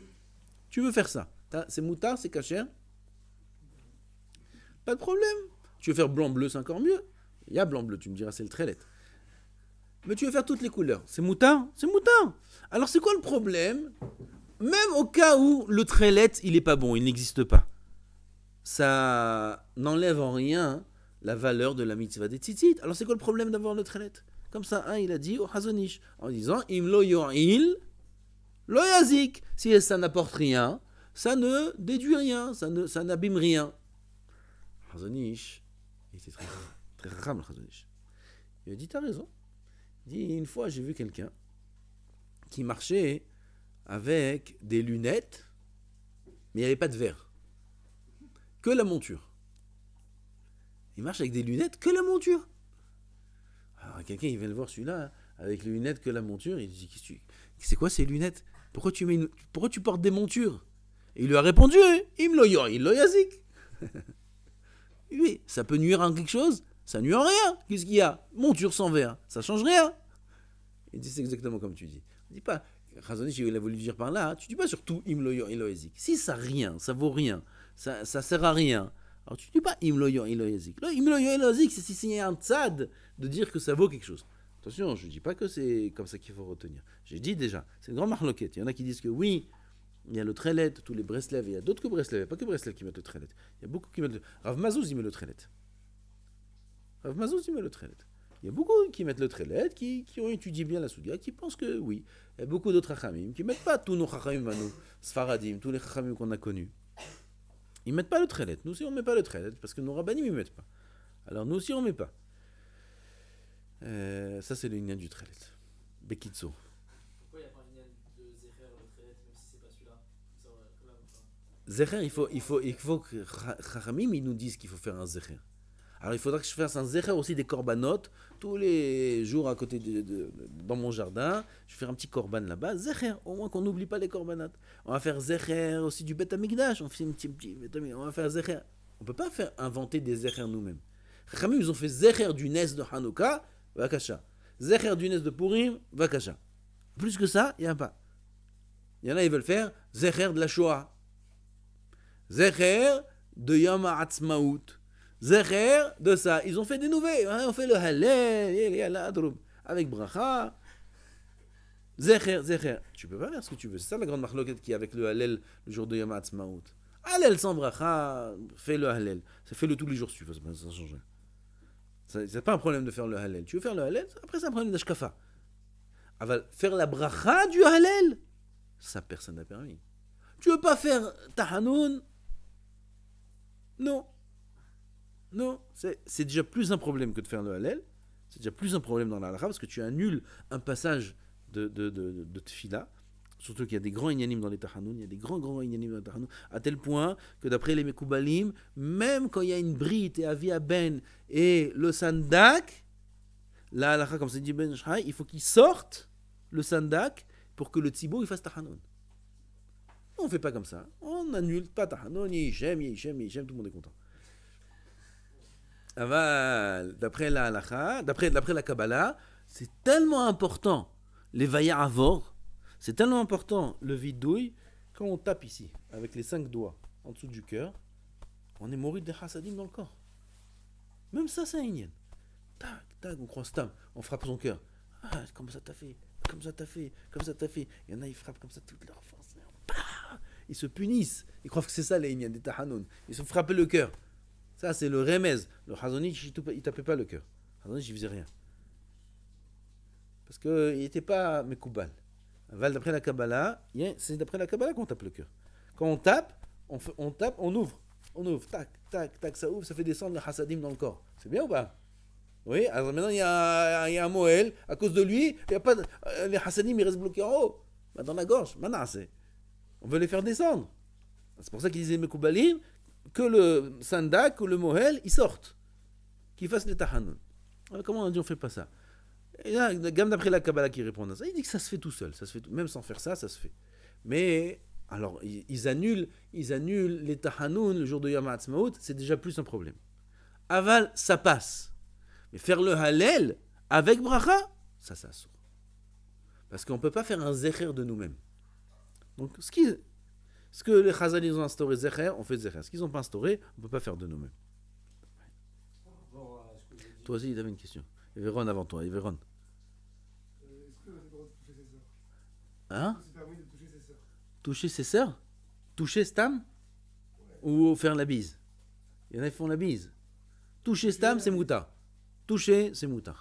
Tu veux faire ça. C'est moutard, c'est caché. Pas de problème. Tu veux faire blanc, bleu, c'est encore mieux. Il y a blanc, bleu, tu me diras, c'est le très Mais tu veux faire toutes les couleurs. C'est moutard C'est moutard. Alors c'est quoi le problème même au cas où le trelet il n'est pas bon, il n'existe pas, ça n'enlève en rien la valeur de la mitzvah des tzitzit. Alors c'est quoi le problème d'avoir le trelet Comme ça, il a dit au oh, Hazonish, en disant Imlo il lo yazik. Si ça n'apporte rien, ça ne déduit rien, ça, ne, ça n'abîme rien. Hazonish, il était très, très le Hazonish. Il a dit T'as raison. dit Une fois, j'ai vu quelqu'un qui marchait avec des lunettes, mais il n'y avait pas de verre. Que la monture. Il marche avec des lunettes, que la monture. Alors quelqu'un, il vient le voir celui-là, avec les lunettes, que la monture, il dit, c'est quoi ces lunettes pourquoi tu, mets Pourquoi tu portes des montures Et il lui a répondu, hein, il me dit. Oui, ça peut nuire en quelque chose, ça nuit en rien. Qu'est-ce qu'il y a Monture sans verre, ça change rien. Il dit, c'est exactement comme tu dis. On dit pas, il a voulu dire par là, tu dis pas surtout imloyo iloezik. Si ça rien, ça vaut rien, ça, ça sert à rien, alors tu dis pas imloyo iloezik. Imloyo iloezik, c'est si c'est un tzad de dire que ça vaut quelque chose. Attention, je ne dis pas que c'est comme ça qu'il faut retenir. J'ai dit déjà, c'est une grande marloquette. Il y en a qui disent que oui, il y a le trélet, tous les Breslev, il y a d'autres que Breslev, pas que Breslev qui mettent le trélet. Il y a beaucoup qui mettent le. Rav Mazouz, il met le Rav Mazouz, il met le trélet. Il y a beaucoup qui mettent le trélet, qui, qui ont étudié bien la Soudia, qui pensent que oui, et beaucoup d'autres Chachamim qui ne mettent pas tous nos Chachamim à nous, Sfaradim, tous les Chachamim qu'on a connus. Ils ne mettent pas le Trélet. Nous aussi, on ne met pas le Trélet parce que nos Rabbanim, ils ne mettent pas. Alors nous aussi, on ne met pas. Euh, ça, c'est le lien du Trélet. Bekitso. Pourquoi il n'y a pas un de Zecher le Trélet, même si ce n'est pas celui-là Zecher, il faut, il faut, il faut que Chachamim, ils nous disent qu'il faut faire un Zecher. Alors il faudra que je fasse un zécher aussi des corbanotes tous les jours à côté de, dans mon jardin. Je vais faire un petit corban là-bas, zécher, au moins qu'on n'oublie pas les corbanotes. On va faire zécher aussi du betamigdash, on fait un petit, petit on va faire zécher. On peut pas faire inventer des zécher nous-mêmes. Rami, ils ont fait zécher du nes de Hanouka, vakasha. Zécher du nes de Purim, vakasha. Plus que ça, il n'y a pas. Il y en a, ils veulent faire zécher de la Shoah. Zécher de Yama Atzmaout. Zecher de ça. Ils ont fait des nouvelles. Hein. on fait le Hallel, avec Bracha. Zecher, Zecher. Tu peux pas faire ce que tu veux. C'est ça la grande marloquette qui est avec le Halel le jour de Yom Smaout. Halel sans Bracha, fais le Hallel. Fais-le tous les jours si tu veux, ça va changer. C'est pas un problème de faire le Halel. Tu veux faire le Halel après c'est un problème d'Ashkafa. Ah, faire la Bracha du Halel ça personne n'a permis. Tu veux pas faire Tahanoun Non. Non, c'est déjà plus un problème que de faire le halal. C'est déjà plus un problème dans halakha parce que tu annules un passage de, de, de, tefila. Surtout qu'il y a des grands inanim dans les tahanoun, il y a des grands, grands ignanimes dans les à tel point que d'après les Mekoubalim, même quand il y a une brite et Avia Ben et le sandak, la comme c'est dit Ben il faut qu'il sorte le sandak pour que le tibo il fasse tahanoun. On ne fait pas comme ça, on annule pas tahanoun, j'aime, j'aime. tout le monde est content d'après la halakha, d'après, d'après la Kabbalah, c'est tellement important les avor, c'est tellement important le vidouille, quand on tape ici, avec les cinq doigts en dessous du cœur, on est mouru de chassadim dans le corps. Même ça, c'est un yin. Tac, on croise on frappe son cœur. Ah, comme ça t'a fait, comme ça t'as fait, comme ça t'as fait. Il y en a, ils frappent comme ça toute leur force. Bah, ils se punissent. Ils croient que c'est ça les yin, des tahanoun. Ils se frappent le cœur. Ça, c'est le remez. Le Hazonich, il ne tapait pas le cœur. Hazonich, il faisait rien. Parce qu'il n'était pas Mekoubal. D'après la Kabbalah, c'est d'après la Kabbalah qu'on tape le cœur. Quand on tape, on, tape, on ouvre. On ouvre, tac, tac, tac, ça ouvre, ça fait descendre le Hasadim dans le corps. C'est bien ou pas Oui, alors maintenant il y, a, un Moël, à cause de lui, il y a pas euh, les Hasadim ils restent bloqués en haut, bah, dans la gorge. Maintenant, on veut les faire descendre. C'est pour ça qu'ils disaient Mekoubalim, que le sandak ou le mohel, ils sortent, qu'ils fassent les tahanoun. Ah, comment on dit on fait pas ça a là, gamme d'après la Kabbalah qui répond à ça, il dit que ça se fait tout seul, ça se fait même sans faire ça, ça se fait. Mais alors ils annulent, ils annulent les tahanun le jour de Yom Ha'atzmaut, c'est déjà plus un problème. Aval, ça passe. Mais faire le halel avec bracha, ça, ça Parce qu'on ne peut pas faire un zecher de nous-mêmes. Donc, ce qui, ce que les Khazal ont instauré Zecher, on fait Zecher. Ce qu'ils n'ont pas instauré, on ne peut pas faire de nous-mêmes. Toi aussi, il avait une question. Et avant toi, Est-ce que vous avez le droit de toucher ses sœurs Hein toucher ses sœurs. Toucher ses sœurs Toucher Stam Ou faire la bise Il y en a qui font la bise. Toucher Stam, c'est Mouta. Toucher, c'est Mouta.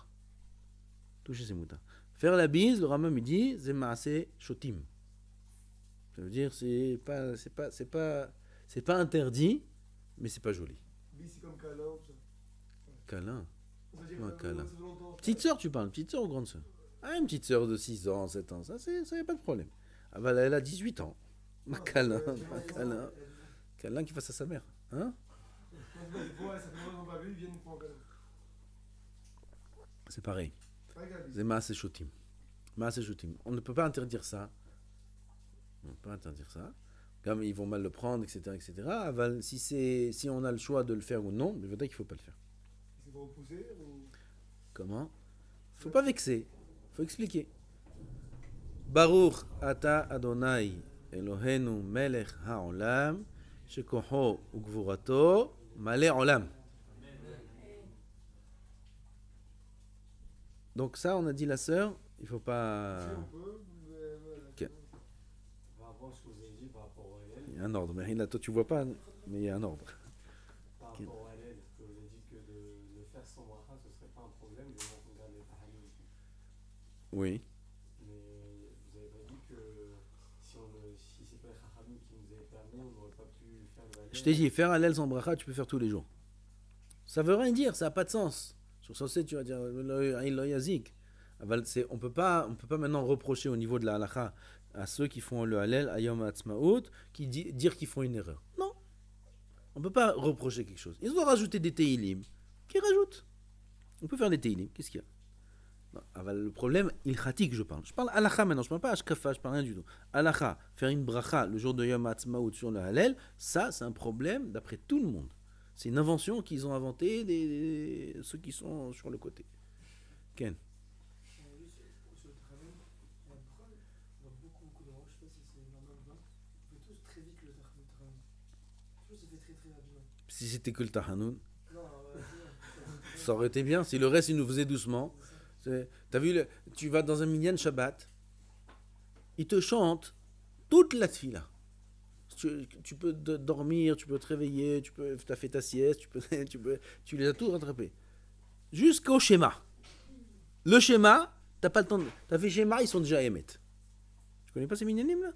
Toucher, c'est Mouta. Faire la bise, le Ramam, me dit, c'est Maasé Shotim. Ça veut dire c'est pas c'est pas c'est pas c'est pas interdit, mais c'est pas joli. c'est comme câlin. Câlin. Ma câlin. Petite sœur, tu parles, petite sœur ou grande sœur Ah, une petite sœur de 6 ans, 7 ans, ça c'est ça y a pas de problème. Ah bah elle a 18 ans. Ah, ma câlin, ma câlin. Câlin qui fasse à sa mère, hein bah, C'est pareil. C'est masse et On ne peut pas interdire ça on ne peut pas interdire ça. Comme ils vont mal le prendre, etc. Aval, si, si on a le choix de le faire ou non, mais peut qu'il ne faut pas le faire. Comment Il ne faut pas vexer. Il faut expliquer. Baruch ata Adonai Elohenu melech haolam ugvurato male olam. Donc ça, on a dit la sœur, il ne faut pas... y a un ordre. Mais là, toi, tu vois pas, mais il y a un ordre. Par rapport à l'aide, vous avez dit que de le faire sans bracha, ce serait pas un problème, mais on regarde les Oui. Mais vous avez pas dit que si, si c'est pas les tahammum qui nous avaient permis, on n'aurait pas pu faire le halal. Je t'ai dit, faire halal sans bracha, tu peux faire tous les jours. Ça veut rien dire, ça n'a pas de sens. Sur censé, tu vas dire, il yazik. On ne peut pas maintenant reprocher au niveau de la halakha à ceux qui font le halal ayom atzmaout, qui dit, dire qu'ils font une erreur. Non. On ne peut pas reprocher quelque chose. Ils ont rajouter des teilim. Qui rajoute On peut faire des teilim. Qu'est-ce qu'il y a ah, bah, Le problème, il khatik, je parle. Je parle halakha maintenant, je ne parle pas ashkafa, je parle rien du tout. Halakha, faire une bracha le jour de Yom Hatzmaout sur le halal, ça, c'est un problème d'après tout le monde. C'est une invention qu'ils ont inventée ceux qui sont sur le côté. Ken Si c'était que le tahanoun, ça aurait été bien. Si le reste, il nous faisait doucement. T'as vu, le, tu vas dans un minyan Shabbat, il te chante toute la tfila. Tu, peux dormir, tu peux te réveiller, tu peux, as fait ta sieste, tu, peux, tu, peux, tu les as tous rattrapés. Jusqu'au schéma. Le schéma, t'as pas le temps de... T'as fait schéma, ils sont déjà émettes. Tu connais pas ces minyanim là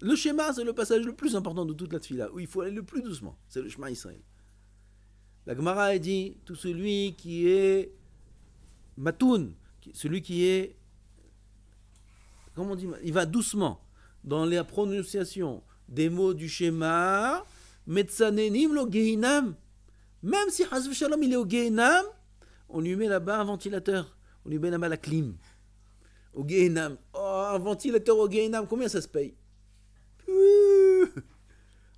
le schéma, c'est le passage le plus important de toute la tfila, où il faut aller le plus doucement. C'est le chemin Israël. La Gemara dit tout celui qui est matoun, celui qui est. Comment on dit Il va doucement dans la prononciation des mots du schéma. Metsanenim lo Même si Hazv Shalom il est au gehinam, on lui met là-bas un ventilateur. On lui met là-bas la clim. Au gehinam. Oh, un ventilateur au gehinam, combien ça se paye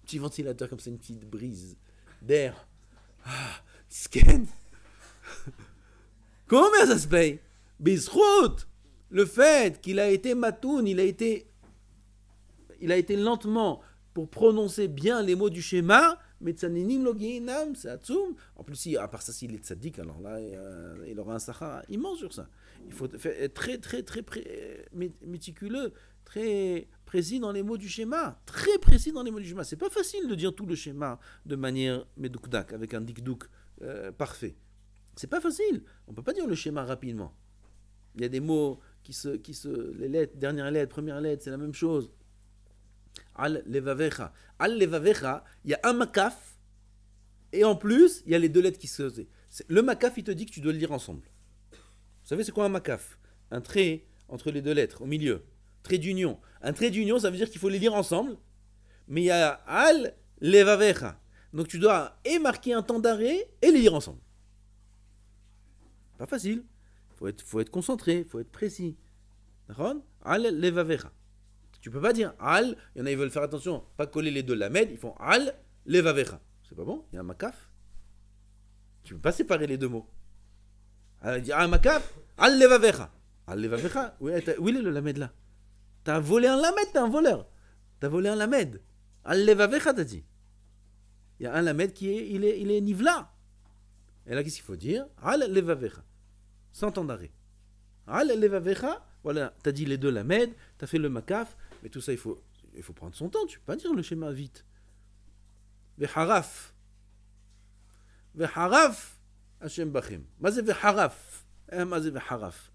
Petit ventilateur comme ça, une petite brise d'air. Ah, scan. Comment ça se paye Bisrout Le fait qu'il a été matoun, il a été, il a été lentement pour prononcer bien les mots du schéma. En plus, si, à part ça, s'il est tzaddik, alors là, il aura un sahara immense sur ça. Il faut être très, très, très méticuleux, très précis dans les mots du schéma, très précis dans les mots du schéma. C'est pas facile de dire tout le schéma de manière medoukdak, avec un dikdouk euh, parfait. C'est pas facile. On peut pas dire le schéma rapidement. Il y a des mots qui se, qui se, les lettres, dernière lettre, première lettre, c'est la même chose. Al levavecha. Al levavecha, il y a un makaf et en plus il y a les deux lettres qui se. Le makaf, il te dit que tu dois le lire ensemble. Vous savez c'est quoi un makaf Un trait entre les deux lettres au milieu trait d'union. Un trait d'union, ça veut dire qu'il faut les lire ensemble. Mais il y a al levavecha. Donc tu dois et marquer un temps d'arrêt et les lire ensemble. Pas facile. Faut être, faut être concentré, faut être précis. D'accord Al levavecha. Tu peux pas dire al. Il y en a, ils veulent faire attention, pas coller les deux lamed. Ils font al levavecha. C'est pas bon Il y a un makaf. Tu peux pas séparer les deux mots. Ah, il dit al ah, makaf, al levavecha. Al levavecha. Où est le lamed là. T'as volé un lamed, t'es un voleur. T'as volé un lamed. al Vecha, t'as dit. Il y a un lamed qui est, il est, il est nivla. Et là, qu'est-ce qu'il faut dire al Vecha. Sans temps d'arrêt. al Vecha. Voilà, t'as dit les deux lamed, t'as fait le makaf, mais tout ça, il faut, prendre son temps. Tu peux pas dire le schéma vite. Veharaf. Veharaf. Hashem Bachim. Mazé veharaf. Eh, Mazé veharaf.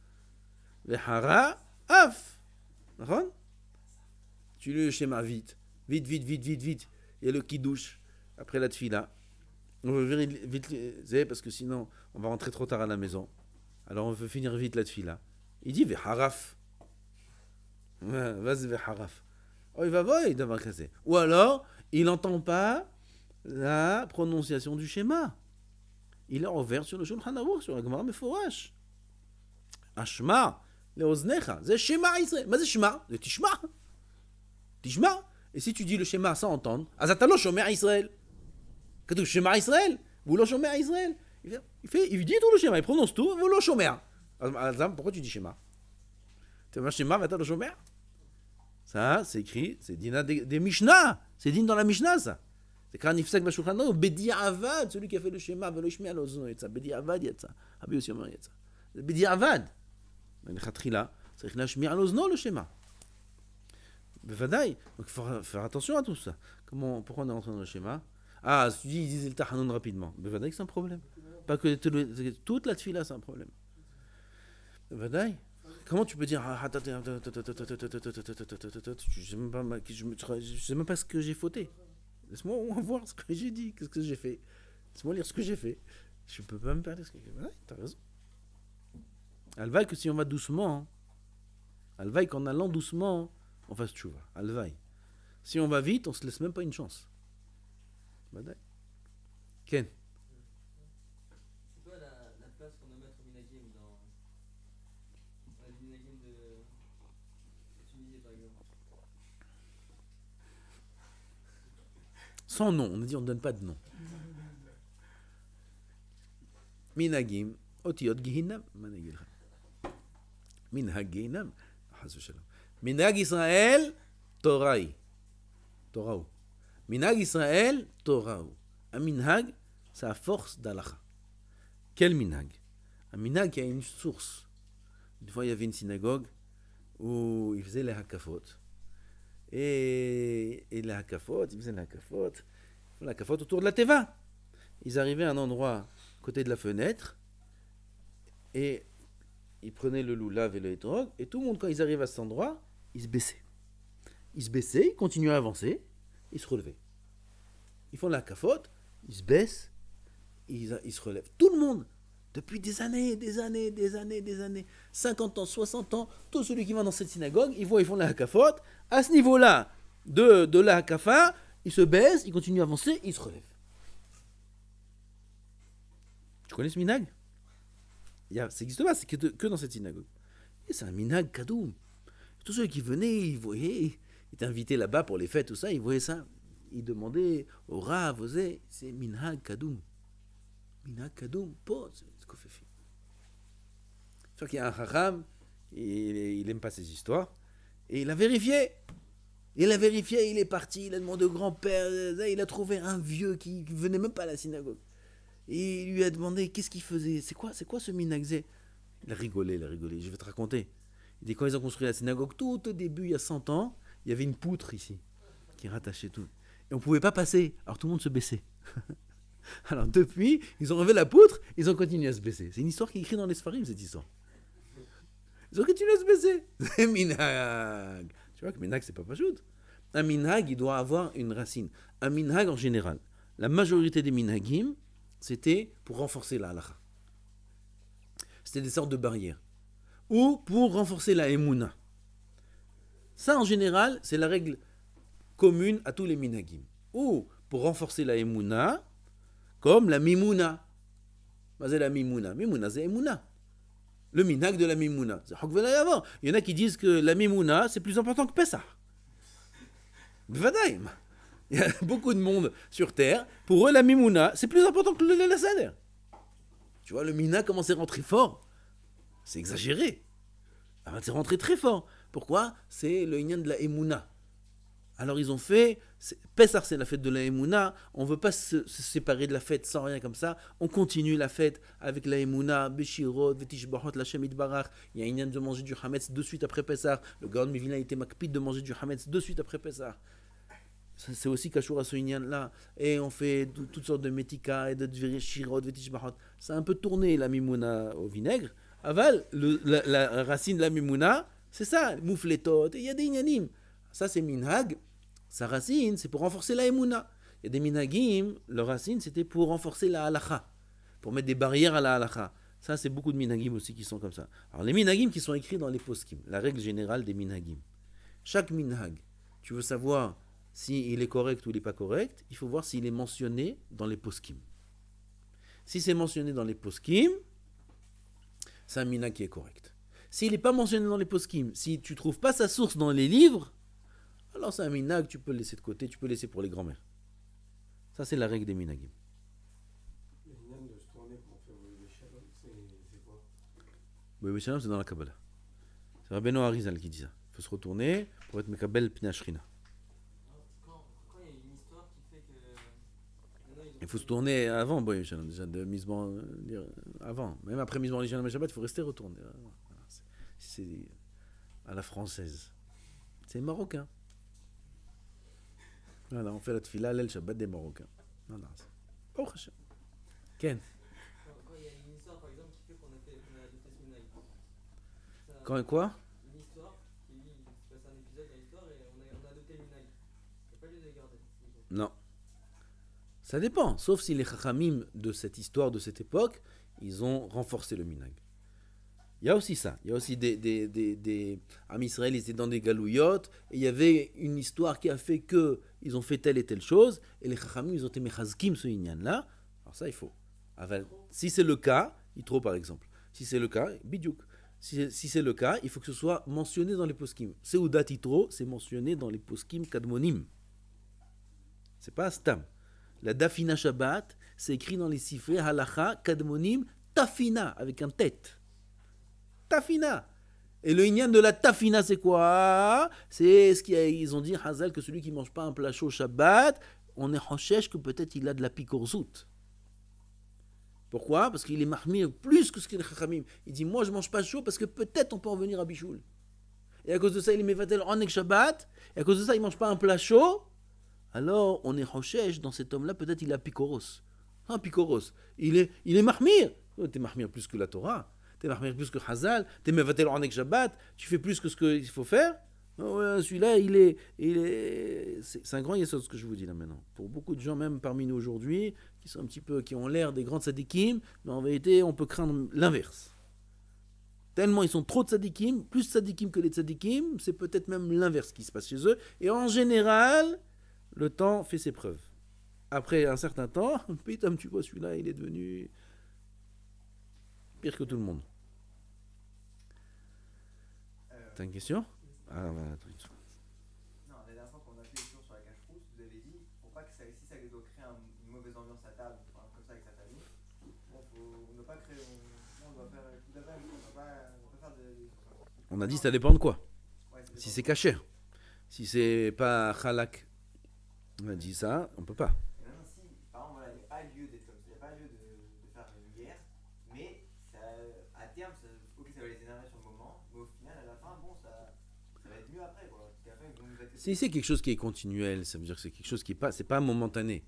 Veharaf. Tu lis le schéma vite. Vite, vite, vite, vite, vite. Il y a le qui douche après la tfila. On veut vite, vite, parce que sinon, on va rentrer trop tard à la maison. Alors on veut finir vite la tfila. Il dit Veharaf. Vas-y, Oh, il va voir, il va Ou alors, il n'entend pas la prononciation du schéma. Il est vert sur le Shulchan sur la Gemara Meforash. Ashma, Oznecha, c'est Shema Israël. Mais c'est Shema, c'est Tishma. Tishma. Et si tu dis le schéma sans entendre, Azatalo Shomer Israël. Quand tu Shema Israël, Voulo Shomer Israël. Il, fait, il, fait, il dit tout le schéma il prononce tout, volo Shomer. Azam, pourquoi tu dis schéma Tu as Shema, Vatalo Shomer Ça, c'est écrit, c'est Dina des, mishnahs C'est digne dans la Mishnah, ça. C'est quand Nifsak Bashulchan ou Bedi Avad, celui qui a fait le Shema, Velo Shema, Lozno, et ça. Bedi Avad, et ça. Abi aussi, ça. Bedi Avad. מלכתחילה, à להשמיע על il faut faire attention à tout ça. pourquoi on est rentré le schéma Ah, dis ils le tahanon rapidement, c'est un problème. Pas que toute la tfila c'est un problème. Comment tu peux dire je ne sais même pas ce que j'ai fauté. Laisse-moi voir ce que j'ai dit, ce que j'ai fait. Laisse-moi lire ce que j'ai fait. Je peux pas me perdre ce elle vaille que si on va doucement, hein. elle vaille qu'en allant doucement, on fasse tchouva. vaille Si on va vite, on se laisse même pas une chance. Ken. C'est quoi la, place qu'on mettre au minagim dans, de Tunisie par exemple Sans nom, on a dit on ne donne pas de nom. minagim, otiot gihinam, manegilra minhag גיהינם, חס minhag israël torah תורה minhag תורה הוא. מנהג ישראל, c'est force d'alacha Quel minhag Un minhag qui a une source. Une fois, il y avait une synagogue où ils faisaient les hakafot. Et, et les hakafot, ils faisaient les hakafot, la hakafot autour de la teva. Ils arrivaient à un endroit, côté de la fenêtre, et ils prenaient le lave et le hétrog, et tout le monde, quand ils arrivent à cet endroit, ils se baissaient. Ils se baissaient, ils continuaient à avancer, ils se relevaient. Ils font la hakafot, ils se baissent, ils, se relèvent. Tout le monde, depuis des années, des années, des années, des années, 50 ans, 60 ans, tout celui qui va dans cette synagogue, ils voient, ils font la hakafot. À ce niveau-là de, la hakafa, ils se baissent, ils continuent à avancer, ils se relèvent. Tu connais ce minag ça n'existe pas, c'est que, que, dans cette synagogue. c'est un minhag kadoum. Tous ceux qui venaient, ils voyaient, ils étaient invités là-bas pour les fêtes, tout ça, ils voyaient ça. Ils demandaient au Rav, c'est minhag kadoum. Minhag kadoum, pose, c'est ce qu'on fait. C'est sûr qu'il y a un haram, il n'aime pas ces histoires, et il a vérifié. Il a vérifié, il est parti, il a demandé au grand-père, il a trouvé un vieux qui venait même pas à la synagogue. Et il lui a demandé qu'est-ce qu'il faisait. C'est quoi, c'est quoi ce Minagzé Il a rigolé, il a rigolé. Je vais te raconter. Il dit quand ils ont construit la synagogue, tout au début, il y a 100 ans, il y avait une poutre ici qui rattachait tout. Et on ne pouvait pas passer. Alors tout le monde se baissait. Alors depuis, ils ont enlevé la poutre, ils ont continué à se baisser. C'est une histoire qui est écrite dans les Sfarim, cette histoire. Ils ont continué à se baisser. C'est Minag. Tu vois que Minag, c'est pas pas Un Minag, il doit avoir une racine. Un Minag en général. La majorité des Minagim, c'était pour renforcer la C'était des sortes de barrières. Ou pour renforcer la emuna. Ça, en général, c'est la règle commune à tous les minagim. Ou pour renforcer la emuna, comme la mimuna. Bah, c'est la mimuna. Le minag de la mimuna. Il y en a qui disent que la mimuna, c'est plus important que Pessah. Badaim. il y a beaucoup de monde sur Terre. Pour eux, la Mimouna, c'est plus important que le Leila Tu vois, le Mina, comment c'est rentré fort C'est exagéré. Ah ben, c'est rentré très fort. Pourquoi C'est le Inyan de la Emouna. Alors ils ont fait, Pessar c'est la fête de la Emouna, on ne veut pas se, séparer de la fête sans rien comme ça, on continue la fête avec la Emouna, Beshirot, la Barach, il y a Inyan de manger du Hametz de suite après Pessar, le Gaon Mivina était Makpid de manger du Hametz de suite après Pessar c'est aussi Kachoura à là et on fait toutes sortes de métika et de shirot, vetishbahot. Ça a un peu tourné la mimouna au vinaigre. Aval, la, racine de la mimouna, c'est ça, moufletot, il y a des inanim. Ça c'est minhag, sa racine c'est pour renforcer la emouna. Il y a des minhagim, leur racine c'était pour renforcer la halacha, pour mettre des barrières à la halacha. Ça c'est beaucoup de minhagim aussi qui sont comme ça. Alors les minhagim qui sont écrits dans les poskim, la règle générale des minhagim. Chaque minhag, tu veux savoir s'il est correct ou il n'est pas correct, il faut voir s'il est mentionné dans les poskim. Si c'est mentionné dans les poskim, c'est un mina qui est correct. S'il n'est pas mentionné dans les poskim, si tu ne trouves pas sa source dans les livres, alors c'est un mina que tu peux laisser de côté, tu peux laisser pour les grands-mères. Ça, c'est la règle des minagim. Oui, c'est dans la Kabbalah. C'est Rabbeinu Harizal qui dit ça. Il faut se retourner pour être Mekabel Pinashrina. Il faut se tourner avant même Shalom, déjà de en avant. Même après Shalom Shabbat, il faut rester retourné. C'est à la française. C'est marocain. Voilà, on fait la tefila, l'aile Shabbat des Marocains. Voilà. Oh, Ken. Quand y quoi Une histoire, il se passe un épisode, il y a une histoire et on a, on a adopté une Il n'y a pas lieu de les garder. Non. Ça dépend, sauf si les chachamim de cette histoire, de cette époque, ils ont renforcé le minag. Il y a aussi ça. Il y a aussi des, des, des, ils étaient dans des galouillottes, et il y avait une histoire qui a fait que ils ont fait telle et telle chose, et les chachamim, ils ont été mechazkim ce inyan là. Alors ça, il faut. Si c'est le cas, il trop par exemple. Si c'est le cas, Bidouk. Si, c'est le cas, il faut que ce soit mentionné dans les poskim. dat Itro, c'est mentionné dans les poskim kadmonim. C'est pas Stam. La Dafina Shabbat, c'est écrit dans les sifflets Halacha Kadmonim Tafina, avec un tête. Tafina Et le Inyan de la Tafina, c'est quoi C'est ce qu'ils ont dit, Hazal, que celui qui mange pas un plat chaud Shabbat, on est recherche que peut-être il a de la picorzout. Pourquoi Parce qu'il est marmir plus que ce qu'il est chachamim. Il dit Moi, je mange pas chaud parce que peut-être on peut en venir à Bichoul. Et à cause de ça, il est mévatel en Shabbat. Et à cause de ça, il mange pas un plat chaud alors on est recherche dans cet homme-là, peut-être il a Picoros. Un hein, Picoros, il est, il est es oh, T'es Mahmir plus que la Torah, Tu es marmire plus que Hazal, t'es Mevatel en tu fais plus que ce qu'il faut faire. Oh, celui-là, il est, il est, c'est un grand yesod ce que je vous dis là maintenant. Pour beaucoup de gens, même parmi nous aujourd'hui, qui sont un petit peu, qui ont l'air des grands sadikim, mais en vérité, on peut craindre l'inverse. Tellement ils sont trop de sadikim, plus sadikim que les sadikim. c'est peut-être même l'inverse qui se passe chez eux. Et en général, le temps fait ses preuves. Après un certain temps, putain, tu vois, celui-là, il est devenu pire que tout le monde. Euh, T'as une question Ah, bah, tout, Non, la dernière fois qu'on a fait question sur la cache rousse, vous avez dit, pour pas que ça, si ça doit créer une mauvaise ambiance à table, comme ça avec sa famille, faut, on ne pas créer. On, doit faire tout on ne pas, on de. On a dit, ça dépend de quoi Si c'est caché. Si c'est pas halak on a dit ça, on peut pas. si, mais au final, à la fin, bon, ça, va être mieux après. c'est quelque chose qui est continuel, ça veut dire que c'est quelque chose qui n'est pas, c'est pas momentané.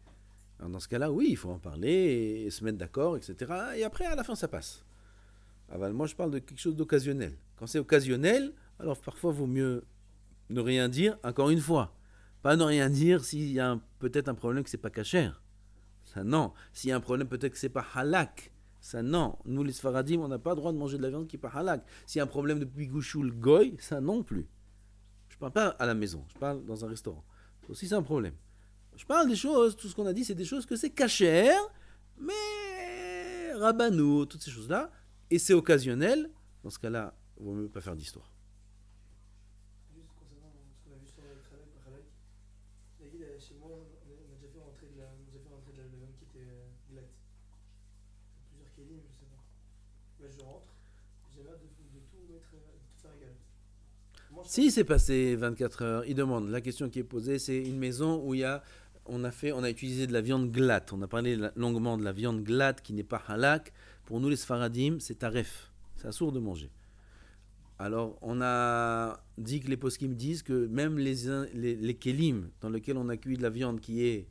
dans ce cas-là, oui, il faut en parler et se mettre d'accord, etc. Et après, à la fin, ça passe. Ah, bah, moi, je parle de quelque chose d'occasionnel. Quand c'est occasionnel, alors parfois, il vaut mieux ne rien dire, encore une fois. Pas ne rien dire s'il y a peut-être un problème que c'est pas cachère. Ça non. S'il y a un problème peut-être que c'est pas halak. Ça non. Nous les Sfaradim, on n'a pas le droit de manger de la viande qui n'est pas halak. S'il y a un problème de le goy, ça non plus. Je parle pas à la maison, je parle dans un restaurant. Ça aussi c'est un problème. Je parle des choses, tout ce qu'on a dit, c'est des choses que c'est cachère, mais rabanou, toutes ces choses-là. Et c'est occasionnel. Dans ce cas-là, il vaut mieux pas faire d'histoire. Si c'est passé 24 heures, il demande. La question qui est posée, c'est une maison où il y a, on a fait, on a utilisé de la viande glatte. On a parlé longuement de la viande glatte qui n'est pas halak. Pour nous les sfaradim, c'est taref. C'est sourd de manger. Alors, on a dit que les poskim disent que même les, les, les kelim dans lesquels on a cuit de la viande qui est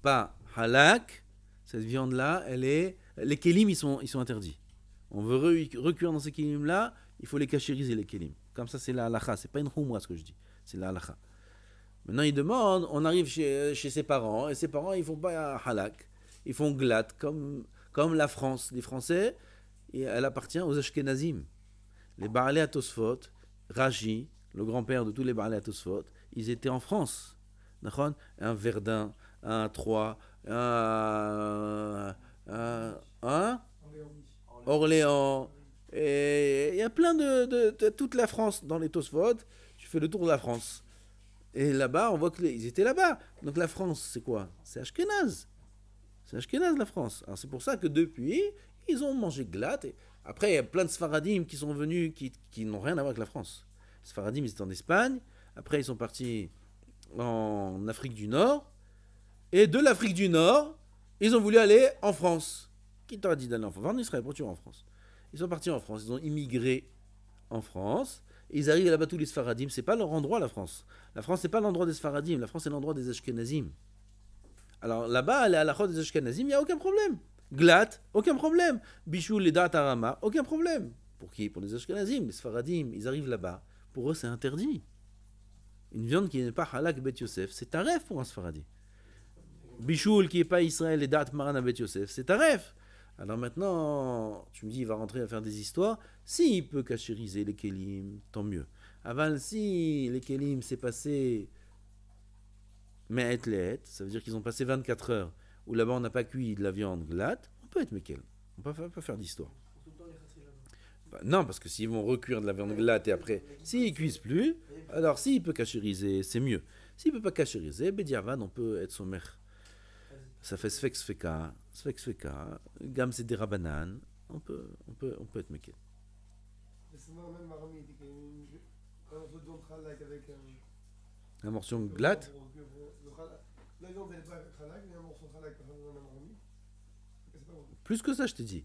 pas halak, cette viande-là, elle est. Les kelim, ils sont, ils sont interdits. On veut recuire dans ces kelim-là, il faut les cachériser, les kelim. Comme ça, c'est la halakha. C'est pas une humra ce que je dis. C'est la halakha. Maintenant, il demande, on arrive chez, ses parents, et ses parents, ils font pas halak. Ils font glat, comme, comme la France. Les Français, et elle appartient aux Ashkenazim. Les Baalé à Raji, le grand-père de tous les Baalé à ils étaient en France. Un Verdun, un Troyes, un. un, Orléans, Orléans et il y a plein de, toute la France dans les Tosfot. Tu fais le tour de la France. Et là-bas, on voit qu'ils étaient là-bas. Donc la France, c'est quoi C'est Ashkenaz. C'est Ashkenaz la France. Alors c'est pour ça que depuis, ils ont mangé glatte. Après, il y a plein de Sfaradim qui sont venus, qui, qui n'ont rien à voir avec la France. Les Sfaradim, ils étaient en Espagne. Après, ils sont partis en Afrique du Nord. Et de l'Afrique du Nord, ils ont voulu aller en France. Qui t'aurait dit d'aller en France en Israël, pour tu en France ils sont partis en France, ils ont immigré en France. ils arrivent là-bas tous les Sfaradim. C'est pas leur endroit, la France. La France, c'est pas l'endroit des Sfaradim. La France, c'est l'endroit des Ashkenazim. Alors là-bas, à la des Ashkenazim, il n'y a aucun problème. Glat, aucun problème. Bishul les arama, aucun problème. Pour qui Pour les Ashkenazim, les Sfaradim. Ils arrivent là-bas. Pour eux, c'est interdit. Une viande qui n'est pas halak bet Yosef, c'est un rêve pour un sfaradim. Bichoul qui n'est pas Israël et date Marana bet Yosef, c'est un rêve. Alors maintenant, tu me dis, il va rentrer à faire des histoires. Si peut cachériser les Kélim, tant mieux. Aval, si les Kélim s'est passé mais être, ça veut dire qu'ils ont passé 24 heures où là-bas on n'a pas cuit de la viande glatte, on peut être Mekel. On peut, pas faire d'histoire. Bah, non, parce que s'ils vont recuire de la viande glatte et après, s'ils ne cuisent plus, alors s'il peut cachériser, c'est mieux. S'il ne peut pas cachériser, Bediavad, on peut être son mère. Ça fait ce fait feka, Sveka Gam c'est des rabananes, on peut, on peut, on peut être mequé. Euh, un morceau de glatte Plus que ça, je te dis.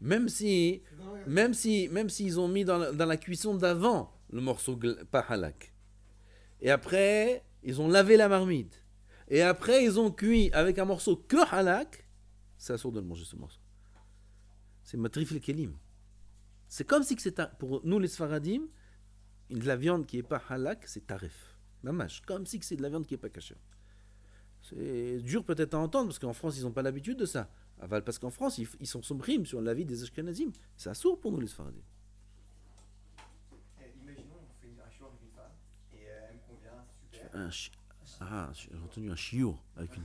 Même si, même si, même s'ils ont mis dans la, dans la cuisson d'avant le morceau pas halak. Et après, ils ont lavé la marmite. Et après, ils ont cuit avec un morceau que halak c'est assourd de manger ce morceau. C'est matrif le kelim. C'est comme si que c'est pour nous les sfaradim, de la viande qui n'est pas halak, c'est tarif. Mamash, comme si que c'est de la viande qui n'est pas cachée. C'est dur peut-être à entendre parce qu'en France ils n'ont pas l'habitude de ça. Aval, parce qu'en France ils, sont sombrimes sur la vie des Ashkenazim. C'est assourd pour nous les sfaradim. Eh, un ah, j'ai retenu un chiot avec une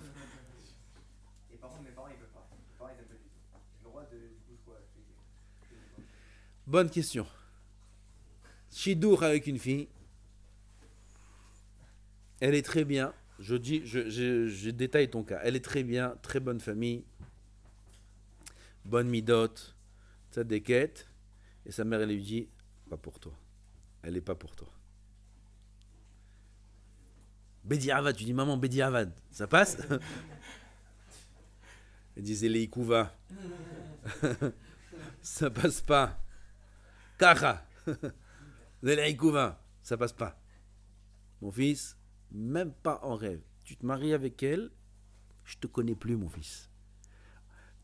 Bonne question. Chidour avec une fille, elle est très bien. Je dis, je, détaille ton cas. Elle est très bien, très bonne famille, bonne midote, ça déquête. Et sa mère, elle lui dit, pas pour toi. Elle n'est pas pour toi. Bedi Avad, tu dis maman, Bedi Avad, ça passe Elle disait Leikouva. ça passe pas. Kacha. Ça passe pas. Mon fils, même pas en rêve. Tu te maries avec elle, je te connais plus, mon fils.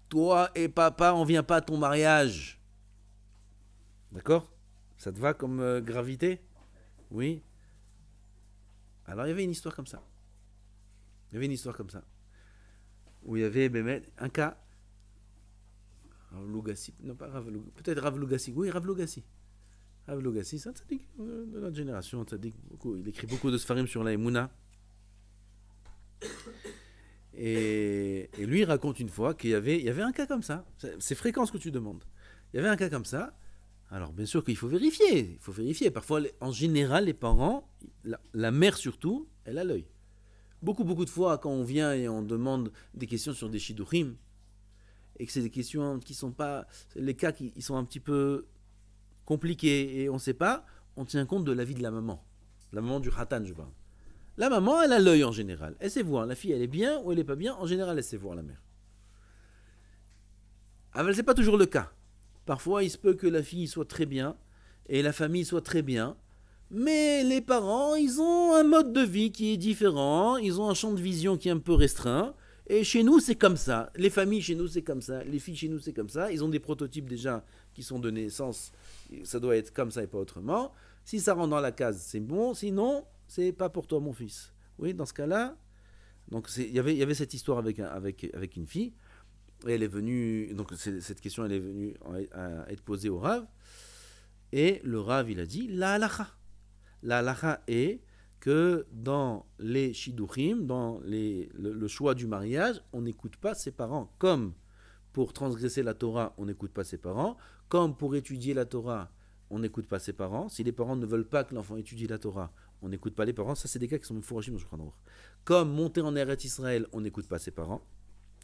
Toi et papa, on vient pas à ton mariage. D'accord Ça te va comme euh, gravité Oui Alors il y avait une histoire comme ça. Il y avait une histoire comme ça. Où il y avait un cas Rav Lugassi, non pas Rav peut-être Rav Lugassi, oui, Rav Lugassi. Rav Lugassi, c'est un tzaddik euh, de notre génération, tzaddik, beaucoup, il écrit beaucoup de Sfarim sur la Emouna. Et, lui raconte une fois qu'il y avait, y avait un cas comme ça. C'est fréquent ce que tu demandes. Il y avait un cas comme ça. Alors bien sûr qu'il faut vérifier. Il faut vérifier. Parfois, en général, les parents, la, mère surtout, elle a l'œil. Beaucoup, beaucoup de fois, quand on vient et on demande des questions sur des shidouchim, et que c'est des questions qui sont pas. Les cas qui sont un petit peu compliqués et on ne sait pas, on tient compte de l'avis de la maman. La maman du Khatan, je parle. La maman, elle a l'œil en général. Elle sait voir. La fille, elle est bien ou elle n'est pas bien. En général, elle sait voir la mère. Ah, mais ce n'est pas toujours le cas. Parfois, il se peut que la fille soit très bien et la famille soit très bien. Mais les parents, ils ont un mode de vie qui est différent. Ils ont un champ de vision qui est un peu restreint. Et chez nous, c'est comme ça. Les familles chez nous, c'est comme ça. Les filles chez nous, c'est comme ça. Ils ont des prototypes déjà qui sont de naissance. Ça doit être comme ça et pas autrement. Si ça rentre dans la case, c'est bon. Sinon, c'est pas pour toi, mon fils. Oui, dans ce cas-là. Donc, il y avait cette histoire avec, avec, avec une fille. Et elle est venue. Donc, cette question, elle est venue à être posée au Rav. Et le Rav, il a dit la halacha. La halacha est que dans les shidduchim, dans le, choix du mariage, on n'écoute pas ses parents. Comme pour transgresser la Torah, on n'écoute pas ses parents. Comme pour étudier la Torah, on n'écoute pas ses parents. Si les parents ne veulent pas que l'enfant étudie la Torah, on n'écoute pas les parents. Ça, c'est des cas qui sont fourragés dans le Comme monter en Eretz Israël, on n'écoute pas ses parents.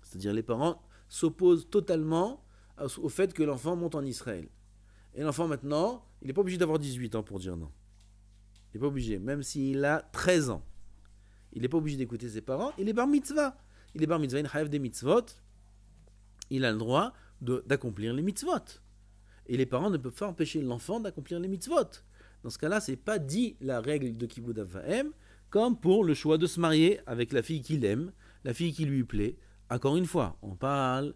C'est-à-dire les parents s'opposent totalement au fait que l'enfant monte en Israël. Et l'enfant maintenant, il n'est pas obligé d'avoir 18 ans hein, pour dire non. Il n'est pas obligé, même s'il a 13 ans. Il n'est pas obligé d'écouter ses parents, il est bar mitzvah. Il est bar mitzvah, il des mitzvot. Il a le droit d'accomplir les mitzvot. Et les parents ne peuvent pas empêcher l'enfant d'accomplir les mitzvot. Dans ce cas-là, c'est pas dit la règle de Kibbutz comme pour le choix de se marier avec la fille qu'il aime, la fille qui lui plaît. Encore une fois, on parle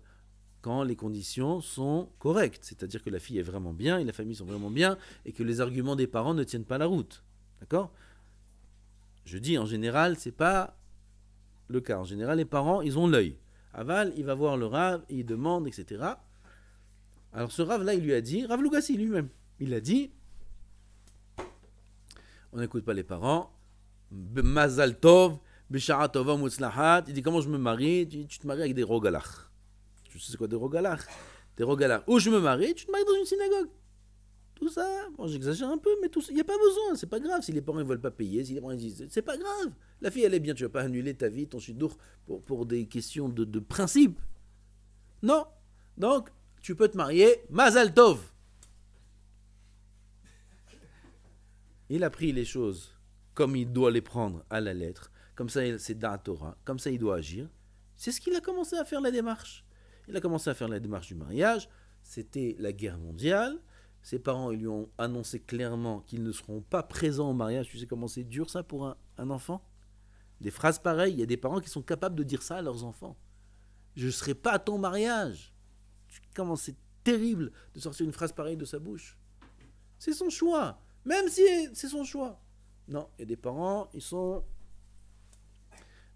quand les conditions sont correctes, c'est-à-dire que la fille est vraiment bien et la famille sont vraiment bien et que les arguments des parents ne tiennent pas la route. D'accord Je dis en général, c'est pas le cas. En général, les parents, ils ont l'œil. Aval, il va voir le rave, il demande, etc. Alors ce rave là, il lui a dit, Rav Lugassi lui-même, il a dit, on n'écoute pas les parents. Tov, Il dit comment je me marie tu, te maries avec des rogalach. Tu sais quoi des rogalach Des rogalach. Ou je me marie, tu te maries dans une synagogue ça. j'exagère un peu, mais tout ça, il n'y a pas besoin, c'est pas grave. Si les parents ne veulent pas payer, si les parents disent, c'est pas grave. La fille, elle est bien, tu vas pas annuler ta vie, ton chidour, pour, pour des questions de, de principe. Non. Donc, tu peux te marier, Mazal Tov. Il a pris les choses comme il doit les prendre à la lettre, comme ça c'est dans la Torah, comme ça il doit agir. C'est ce qu'il a commencé à faire la démarche. Il a commencé à faire la démarche du mariage, c'était la guerre mondiale, ses parents ils lui ont annoncé clairement qu'ils ne seront pas présents au mariage. Tu sais comment c'est dur ça pour un, enfant Des phrases pareilles, il y a des parents qui sont capables de dire ça à leurs enfants. Je ne serai pas à ton mariage. Comment c'est terrible de sortir une phrase pareille de sa bouche. C'est son choix. Même si c'est son choix. Non, a des parents, ils sont...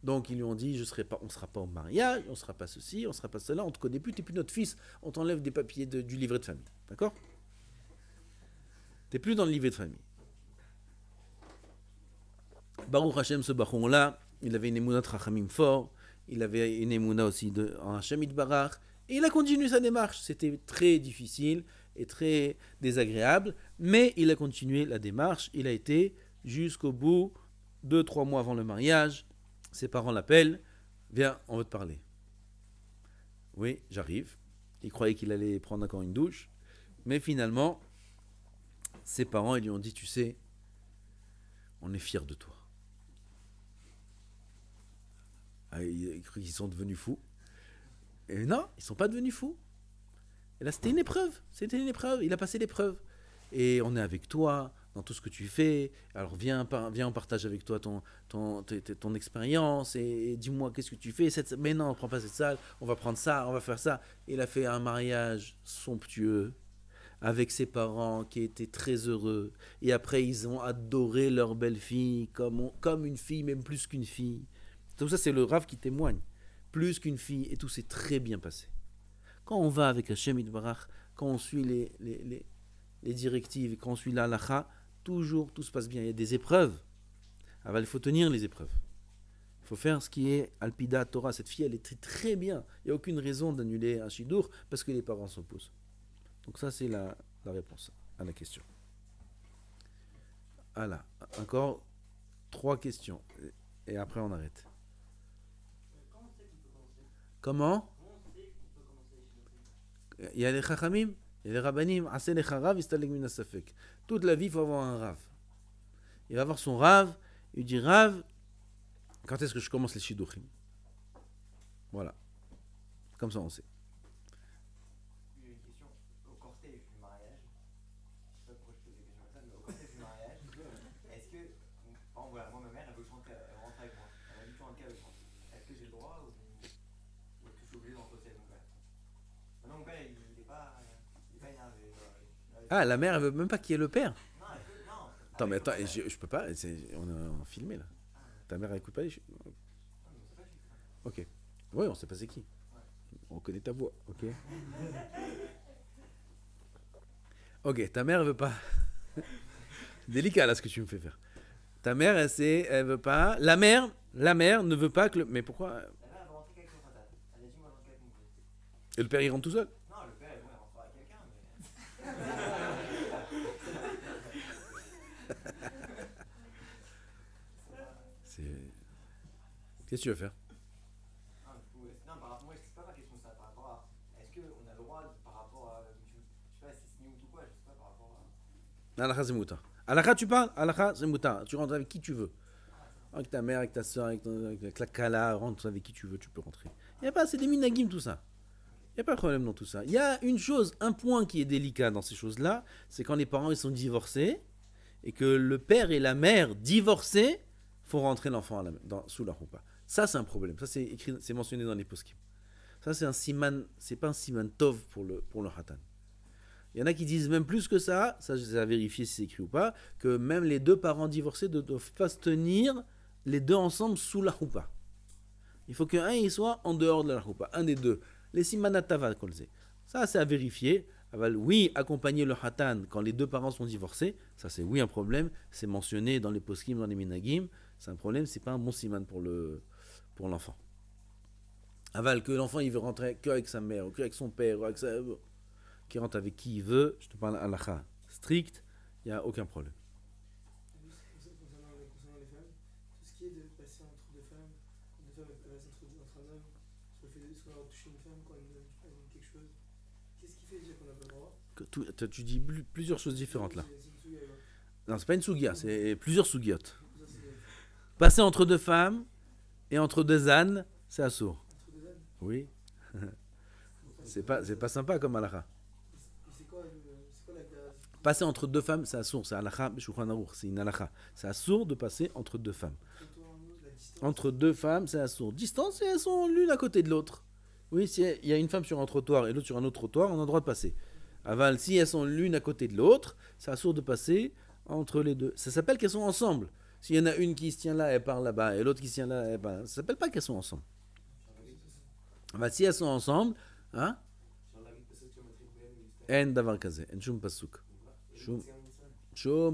Donc ils lui ont dit, je serai pas, on ne sera pas au mariage, on ne sera pas ceci, on ne sera pas cela, on ne te connaît plus, tu n'es plus notre fils, on t'enlève des papiers du livret de famille. D'accord T'es plus dans le livret de famille. Baruch Hashem, ce baron-là, il avait une émouna de fort, il avait une émouna aussi de, en Hashem Barach, et il a continué sa démarche. C'était très difficile et très désagréable, mais il a continué la démarche, il a été jusqu'au bout, deux, trois mois avant le mariage, ses parents l'appellent, viens, on veut te parler. Oui, j'arrive. Il croyait qu'il allait prendre encore une douche, mais finalement, ses parents ils lui ont dit, tu sais, on est fiers de toi. Ah, ils qu'ils sont devenus fous. Et non, ils ne sont pas devenus fous. Et là, c'était une épreuve. C'était une épreuve. Il a passé l'épreuve. Et on est avec toi dans tout ce que tu fais. Alors viens, viens on partage avec toi ton, ton, expérience et, dis-moi qu'est-ce que tu fais. mais non, on prend pas cette salle. On va prendre ça, on va faire ça. Il a fait un mariage somptueux avec ses parents qui étaient très heureux. Et après, ils ont adoré leur belle-fille comme, comme une fille, même plus qu'une fille. Tout ça, c'est le Rav qui témoigne. Plus qu'une fille. Et tout s'est très bien passé. Quand on va avec Hashem Barach, quand on suit les, les, directives, quand on suit l'alacha, toujours tout se passe bien. Il y a des épreuves. Alors, ah bah, il faut tenir les épreuves. Il faut faire ce qui est Alpida Torah. Cette fille, elle est très, très bien. Il n'y a aucune raison d'annuler un Shidour parce que les parents s'opposent. Donc ça, c'est la, réponse à la question. Voilà, encore trois questions. Et, après, on arrête. Comment Il y a les chachamim, il y a les rabbanim, ah, les Toute la vie, il faut avoir un rave. Il va avoir son rave, il dit rave, quand est-ce que je commence les shidduchim Voilà. Comme ça, on sait. Ah, la mère, elle veut même pas qu'il y ait le père Attends, mais attends, je, je peux pas, on a, filmé là. Ta mère, elle écoute pas les Ok. Oui, on sait pas c'est qui. On connaît ta voix, ok Ok, ta mère, elle veut pas. Délicat là ce que tu me fais faire. Ta mère, elle sait, elle veut pas. La mère, la mère ne veut pas que le. Mais pourquoi Et le père, il rentre tout seul Qu'est-ce que tu veux faire ah, Non, par rapport, moi, c'est pas ma question, ça, par rapport à. Est-ce qu'on a le droit, par rapport à. Je sais pas si c'est mouton ou quoi, je sais pas, par rapport à. Alakha Zemouta. Alakha, tu parles Alakha Zemouta. Tu rentres avec qui tu veux. Avec ta mère, avec ta soeur, avec, la Kala, rentre avec qui tu veux, tu peux rentrer. Il n'y a pas, c'est des minagim tout ça. Il n'y a pas de problème dans tout ça. Il y a une chose, un point qui est délicat dans ces choses-là, c'est quand les parents ils sont divorcés et que le père et la mère divorcés font rentrer l'enfant sous la roupa. Ça, c'est un problème. Ça, c'est écrit, c'est mentionné dans les poskim. Ça, c'est un siman, c'est pas un siman tov pour le, pour le hatan. Il y en a qui disent même plus que ça, ça, c'est à vérifier si c'est écrit ou pas, que même les deux parents divorcés ne doivent pas se tenir les deux ensemble sous la roupa. Il faut qu'un il soit en dehors de la roupa, un des deux. Les simanatava kolze. Ça, c'est à vérifier. Ah bah oui, accompagner le hatan quand les deux parents sont divorcés, ça c'est oui un problème, c'est mentionné dans les poskim, dans les minagim, c'est un problème, c'est pas un bon siman pour le, pour l'enfant. Aval, que l'enfant il veut rentrer que avec sa mère, ou que avec son père, ou avec sa... qui rentre avec qui il veut, je te parle à l'achat strict, il n'y a aucun problème. Tout, tu dis plusieurs choses différentes là. Non, c'est pas une sougia, c'est plusieurs sougiotes. Passer entre deux femmes, et entre deux ânes, c'est sourd. Oui. c'est pas, c'est pas sympa comme halakha. Passer entre deux femmes, c'est assourd. C'est halakha, c'est une halakha. C'est assour de passer entre deux femmes. Entre deux femmes, c'est sourd. Distance, elles sont l'une à côté de l'autre. Oui, s'il y a une femme sur un trottoir et l'autre sur un autre trottoir, on a le droit de passer. Aval, si elles sont l'une à côté de l'autre, c'est assour de passer entre les deux. Ça s'appelle qu'elles sont ensemble. S'il y en a une qui se tient là, elle part là-bas, et l'autre qui se tient là, elle part Ça ne s'appelle pas qu'elles sont ensemble. Bah, si elles sont ensemble, hein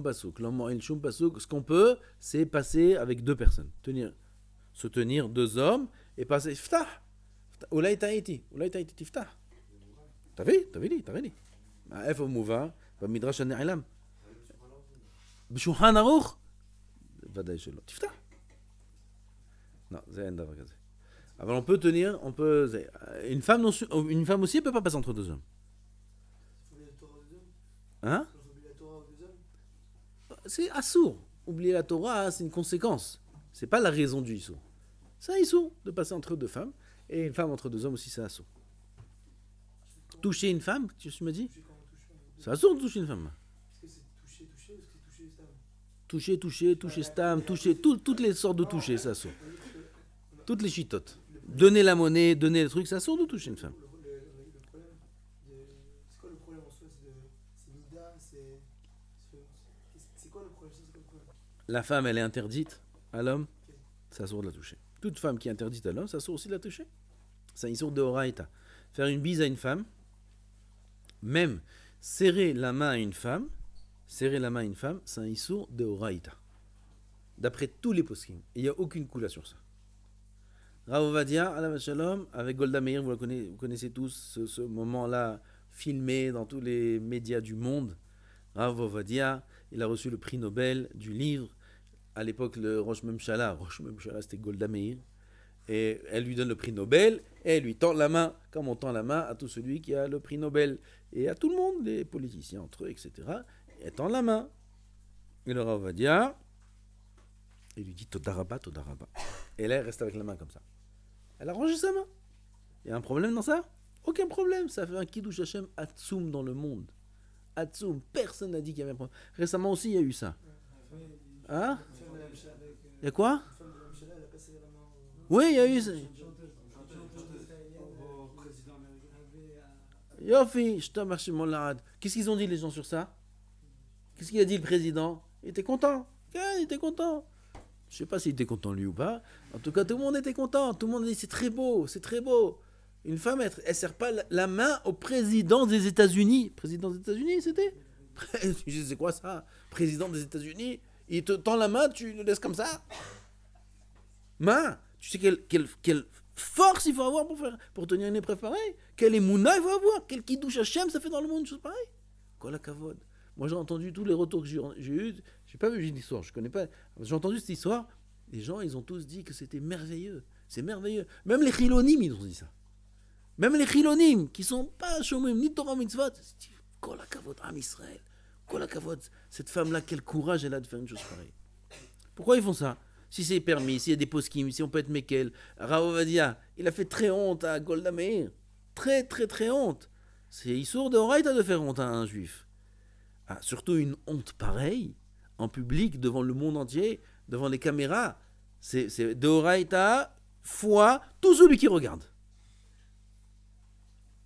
ce qu'on peut, c'est passer avec deux personnes. Tenir, se tenir deux hommes et passer. Ftah Oulay ta'iti. T'as vu T'as vu T'as vu bah, F au mouva, midrash aruch ודאי ah, ben, on peut tenir, on peut... une, femme non, oh, une femme aussi ne peut pas passer entre deux hommes. Hein C'est assourd. Oublier la Torah, c'est une conséquence. C'est pas la raison du iso. C'est un issour de passer entre deux femmes. Et une femme entre deux hommes aussi, c'est assourd. Toucher une femme, tu me dis C'est assourd de toucher une femme. Toucher, toucher, toucher stam, toucher, toutes les sortes de toucher, ça sort. Toutes les chitotes. Donner la monnaie, donner le truc, ça sort de toucher une femme. La femme, elle est interdite à l'homme, ça sort de la toucher. Toute femme qui est interdite à l'homme, ça sort aussi de la toucher. Ça y sort de horaïta. Faire une bise à une femme, même serrer la main à une femme, serrer la main à une femme, c'est un issur de Horaïta. D'après tous les poskim. Il n'y a aucune coula sur ça. Rav Ovadia, Shalom, avec Golda Meir, vous, la connaissez, tous ce, moment-là filmé dans tous les médias du monde. Rav il a reçu le prix Nobel du livre. À l'époque, le Rosh Memshala, Rosh c'était Golda Meir. Et elle lui donne le prix Nobel et elle lui tend la main, comme on tend la main à tout celui qui a le prix Nobel et à tout le monde, les politiciens entre eux, etc étend la main. Et le va dire, il lui dit Todaraba, Todaraba. Et là, elle reste avec la main comme ça. Elle a rangé sa main. Il y a un problème dans ça Aucun problème. Ça fait un Kiddush Hashem Atsum dans le monde. Atsum. Personne n'a dit qu'il y avait un problème. Récemment aussi, il y a eu ça. Hein Il y a quoi Oui, il y a eu ça. Yofi, je Qu'est-ce qu'ils ont dit les gens sur ça Qu'est-ce qu'il a dit le président Il était content. Hein, il était content. Je sais pas s'il était content lui ou pas. En tout cas, tout le monde était content. Tout le monde a dit c'est très beau, c'est très beau. Une femme, elle, ne serre pas la main au président des États-Unis. Président des États-Unis, c'était Je sais quoi ça Président des États-Unis Il te tend la main, tu le laisses comme ça Main Tu sais quelle, force il faut avoir pour, faire, pour tenir une épreuve pareille Quelle émouna il faut avoir Quel kidouche Hachem ça fait dans le monde, une chose pareille Quoi la cavode moi, j'ai entendu tous les retours que j'ai eus. J'ai pas vu une histoire, je connais pas. J'ai entendu cette histoire. Les gens, ils ont tous dit que c'était merveilleux. C'est merveilleux. Même les chilonimes, ils ont dit ça. Même les chilonimes, qui sont pas chômés, ni Torah mitzvot, Kolakavod, Am Israël. cette femme-là, quel courage elle a de faire une chose pareille. Pourquoi ils font ça Si c'est permis, s'il y a des poskim, si on peut être Mekel. Raovadia, il a fait très honte à Golda Meir. Très, très, très honte. C'est Issour de Horaïta de faire honte à un juif. Ah, surtout une honte pareille, en public, devant le monde entier, devant les caméras. C'est de à foi, tout celui qui regarde.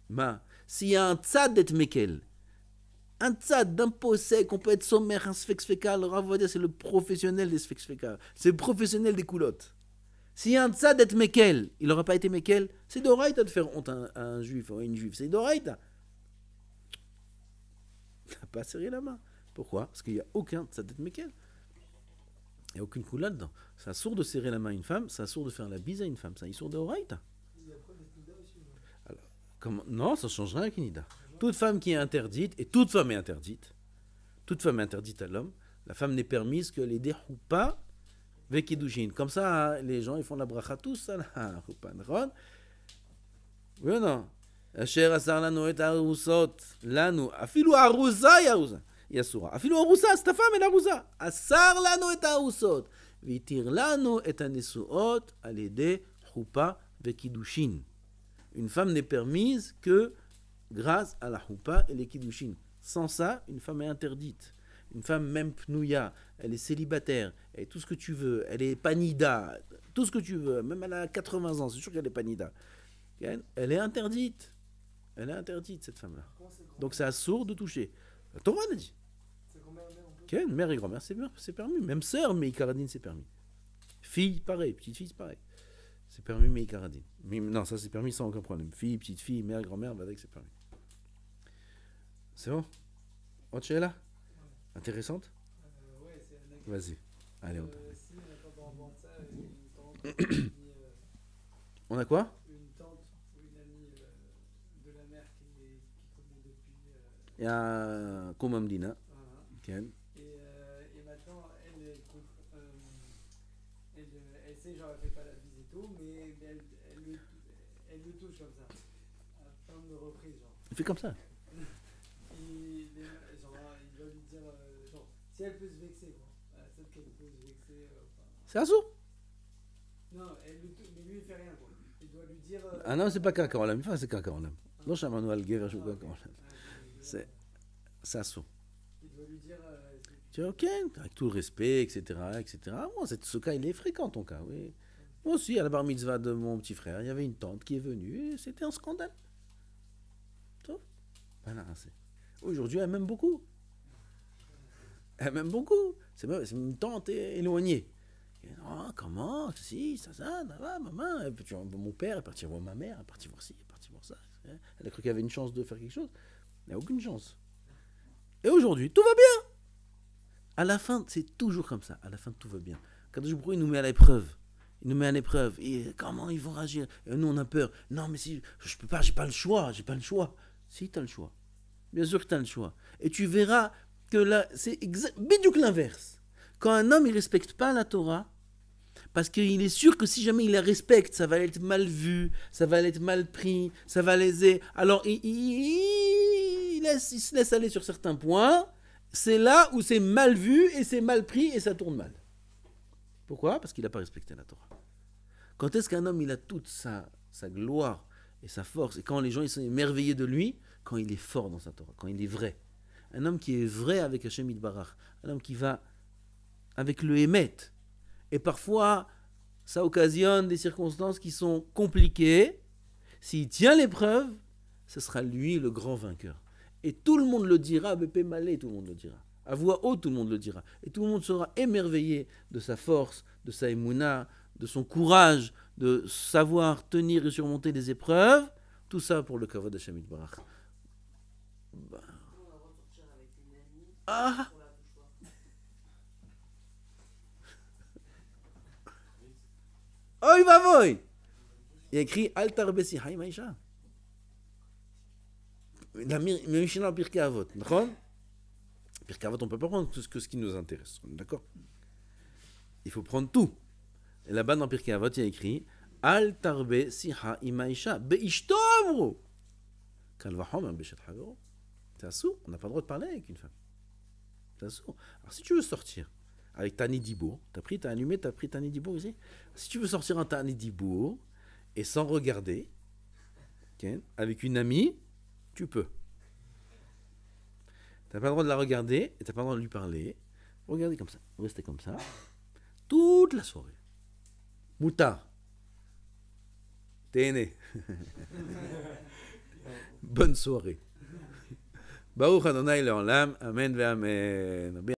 Ma, s'il y a un tzad d'être Mekel, un tzad d'un possède qu'on peut être sommaire, un sfex fécal, c'est le professionnel des sfex c'est le professionnel des coulottes. S'il y a un tzad d'être Mekel, il n'aura pas été Mekel, c'est Doraita de faire honte à un, juif à une juive, c'est Doraita. pas serré la main. Pourquoi Parce qu'il n'y a aucun ça mekel. Il n'y a aucune là dedans. Ça sourd de serrer la main à une femme, Ça sourd de faire la bise à une femme, ça sourd de horaïta. Comment non, ça ne change rien à Kinida. Toute femme qui est interdite, et toute femme est interdite, toute femme est interdite à l'homme, la femme n'est permise que les pas avec Comme ça, hein, les gens ils font la bracha tous, ça, la Oui ou non une femme n'est permise que grâce à la choupa et les kiddushin. Sans ça, une femme est interdite. Une femme même pnouya, elle est célibataire, elle est tout ce que tu veux, elle est panida, tout ce que tu veux, même elle a 80 ans, c'est sûr qu'elle est panida. Elle est interdite. Elle est interdite, cette femme-là. Donc c'est sourd de toucher. La Torah l'a dit. Quelle mère et grand-mère, c'est permis. Même sœur, mais Icaradine, c'est permis. Fille, pareil. Petite fille, c'est pareil. C'est permis, mais Icaradine. non, ça, c'est permis sans aucun problème. Fille, petite fille, mère, grand-mère, Vadek, c'est permis. C'est bon Autre là Intéressante Vas-y. Allez, on On a quoi elle est elle sait, genre elle fait pas la bise et tout, mais elle, elle, le touche comme ça, à plein de reprise, Genre. Il fait comme ça il, les, genre, il va lui dire, euh, genre, si elle peut se vexer, quoi. Euh, Celle peut se vexer. Euh, enfin... C'est un ça. Non, elle le touche, mais lui il fait rien, quoi. Il doit lui dire. Euh, ah non, c'est pas caca en lame, enfin, c'est caca on lame. Non, je un manuel guerre, je suis caca en lame. C'est. Sasso. Il lui dire. Euh, tu ok, avec tout le respect, etc. etc. ce cas, il est fréquent, ton cas, oui. Moi aussi, à la bar mitzvah de mon petit frère, il y avait une tante qui est venue c'était un scandale. Voilà, Aujourd'hui, elle m'aime beaucoup. Elle m'aime beaucoup. C'est une tante éloignée. Oh, comment Si, ça, ça, maman. mon père, elle est voir ma mère, elle est voir ci, voir ça. Elle a cru qu'elle avait une chance de faire quelque chose. Elle n'a aucune chance aujourd'hui, tout va bien. À la fin, c'est toujours comme ça. À la fin, tout va bien. Quand Dieu il nous met à l'épreuve. Il nous met à l'épreuve. Et comment ils vont réagir nous, on a peur. Non, mais si je peux pas, j'ai pas le choix. J'ai pas le choix. Si, tu as le choix. Bien sûr que tu as le choix. Et tu verras que là, c'est exactement l'inverse. Quand un homme, il respecte pas la Torah, parce qu'il est sûr que si jamais il la respecte, ça va être mal vu, ça va être mal pris, ça va léser. Alors, il il, se laisse aller sur certains points, c'est là où c'est mal vu et c'est mal pris et ça tourne mal. Pourquoi Parce qu'il n'a pas respecté la Torah. Quand est-ce qu'un homme, il a toute sa, sa gloire et sa force, et quand les gens ils sont émerveillés de lui, quand il est fort dans sa Torah, quand il est vrai. Un homme qui est vrai avec Hachem Barach, un homme qui va avec le Hémet. Et parfois, ça occasionne des circonstances qui sont compliquées. S'il tient l'épreuve, ce sera lui le grand vainqueur. Et tout le monde le dira, Bepe Malé, tout le monde le dira. À voix haute, tout le monde le dira. Et tout le monde sera émerveillé de sa force, de sa émouna, de son courage, de savoir tenir et surmonter les épreuves. Tout ça pour le Kavod de Barach. Bah. Ah Oh, il va Il y a écrit Altar Maisha la Mishnah Pirkei Avot, d'accord Pirkei Avot, on ne peut pas prendre que ce qui nous intéresse, d'accord Il faut prendre tout. et Là-bas, dans Pirkei Avot, il a écrit Al tarbe siha imaisha beishtovru un beshet hagro. t'es assourd, on n'a pas le droit de parler avec une femme. C'est assourd. Alors, si tu veux sortir avec ta tu t'as pris, t'as allumé, t'as pris ta nidibour ici Si tu veux sortir en ta nidibour et sans regarder, okay, avec une amie, tu peux. n'as pas le droit de la regarder et tu as pas le droit de lui parler. Regardez comme ça, restez comme ça, toute la soirée. Moutard, t'es né. Bonne soirée. Baruch Adonai l'Olam, Amen ve'Amen.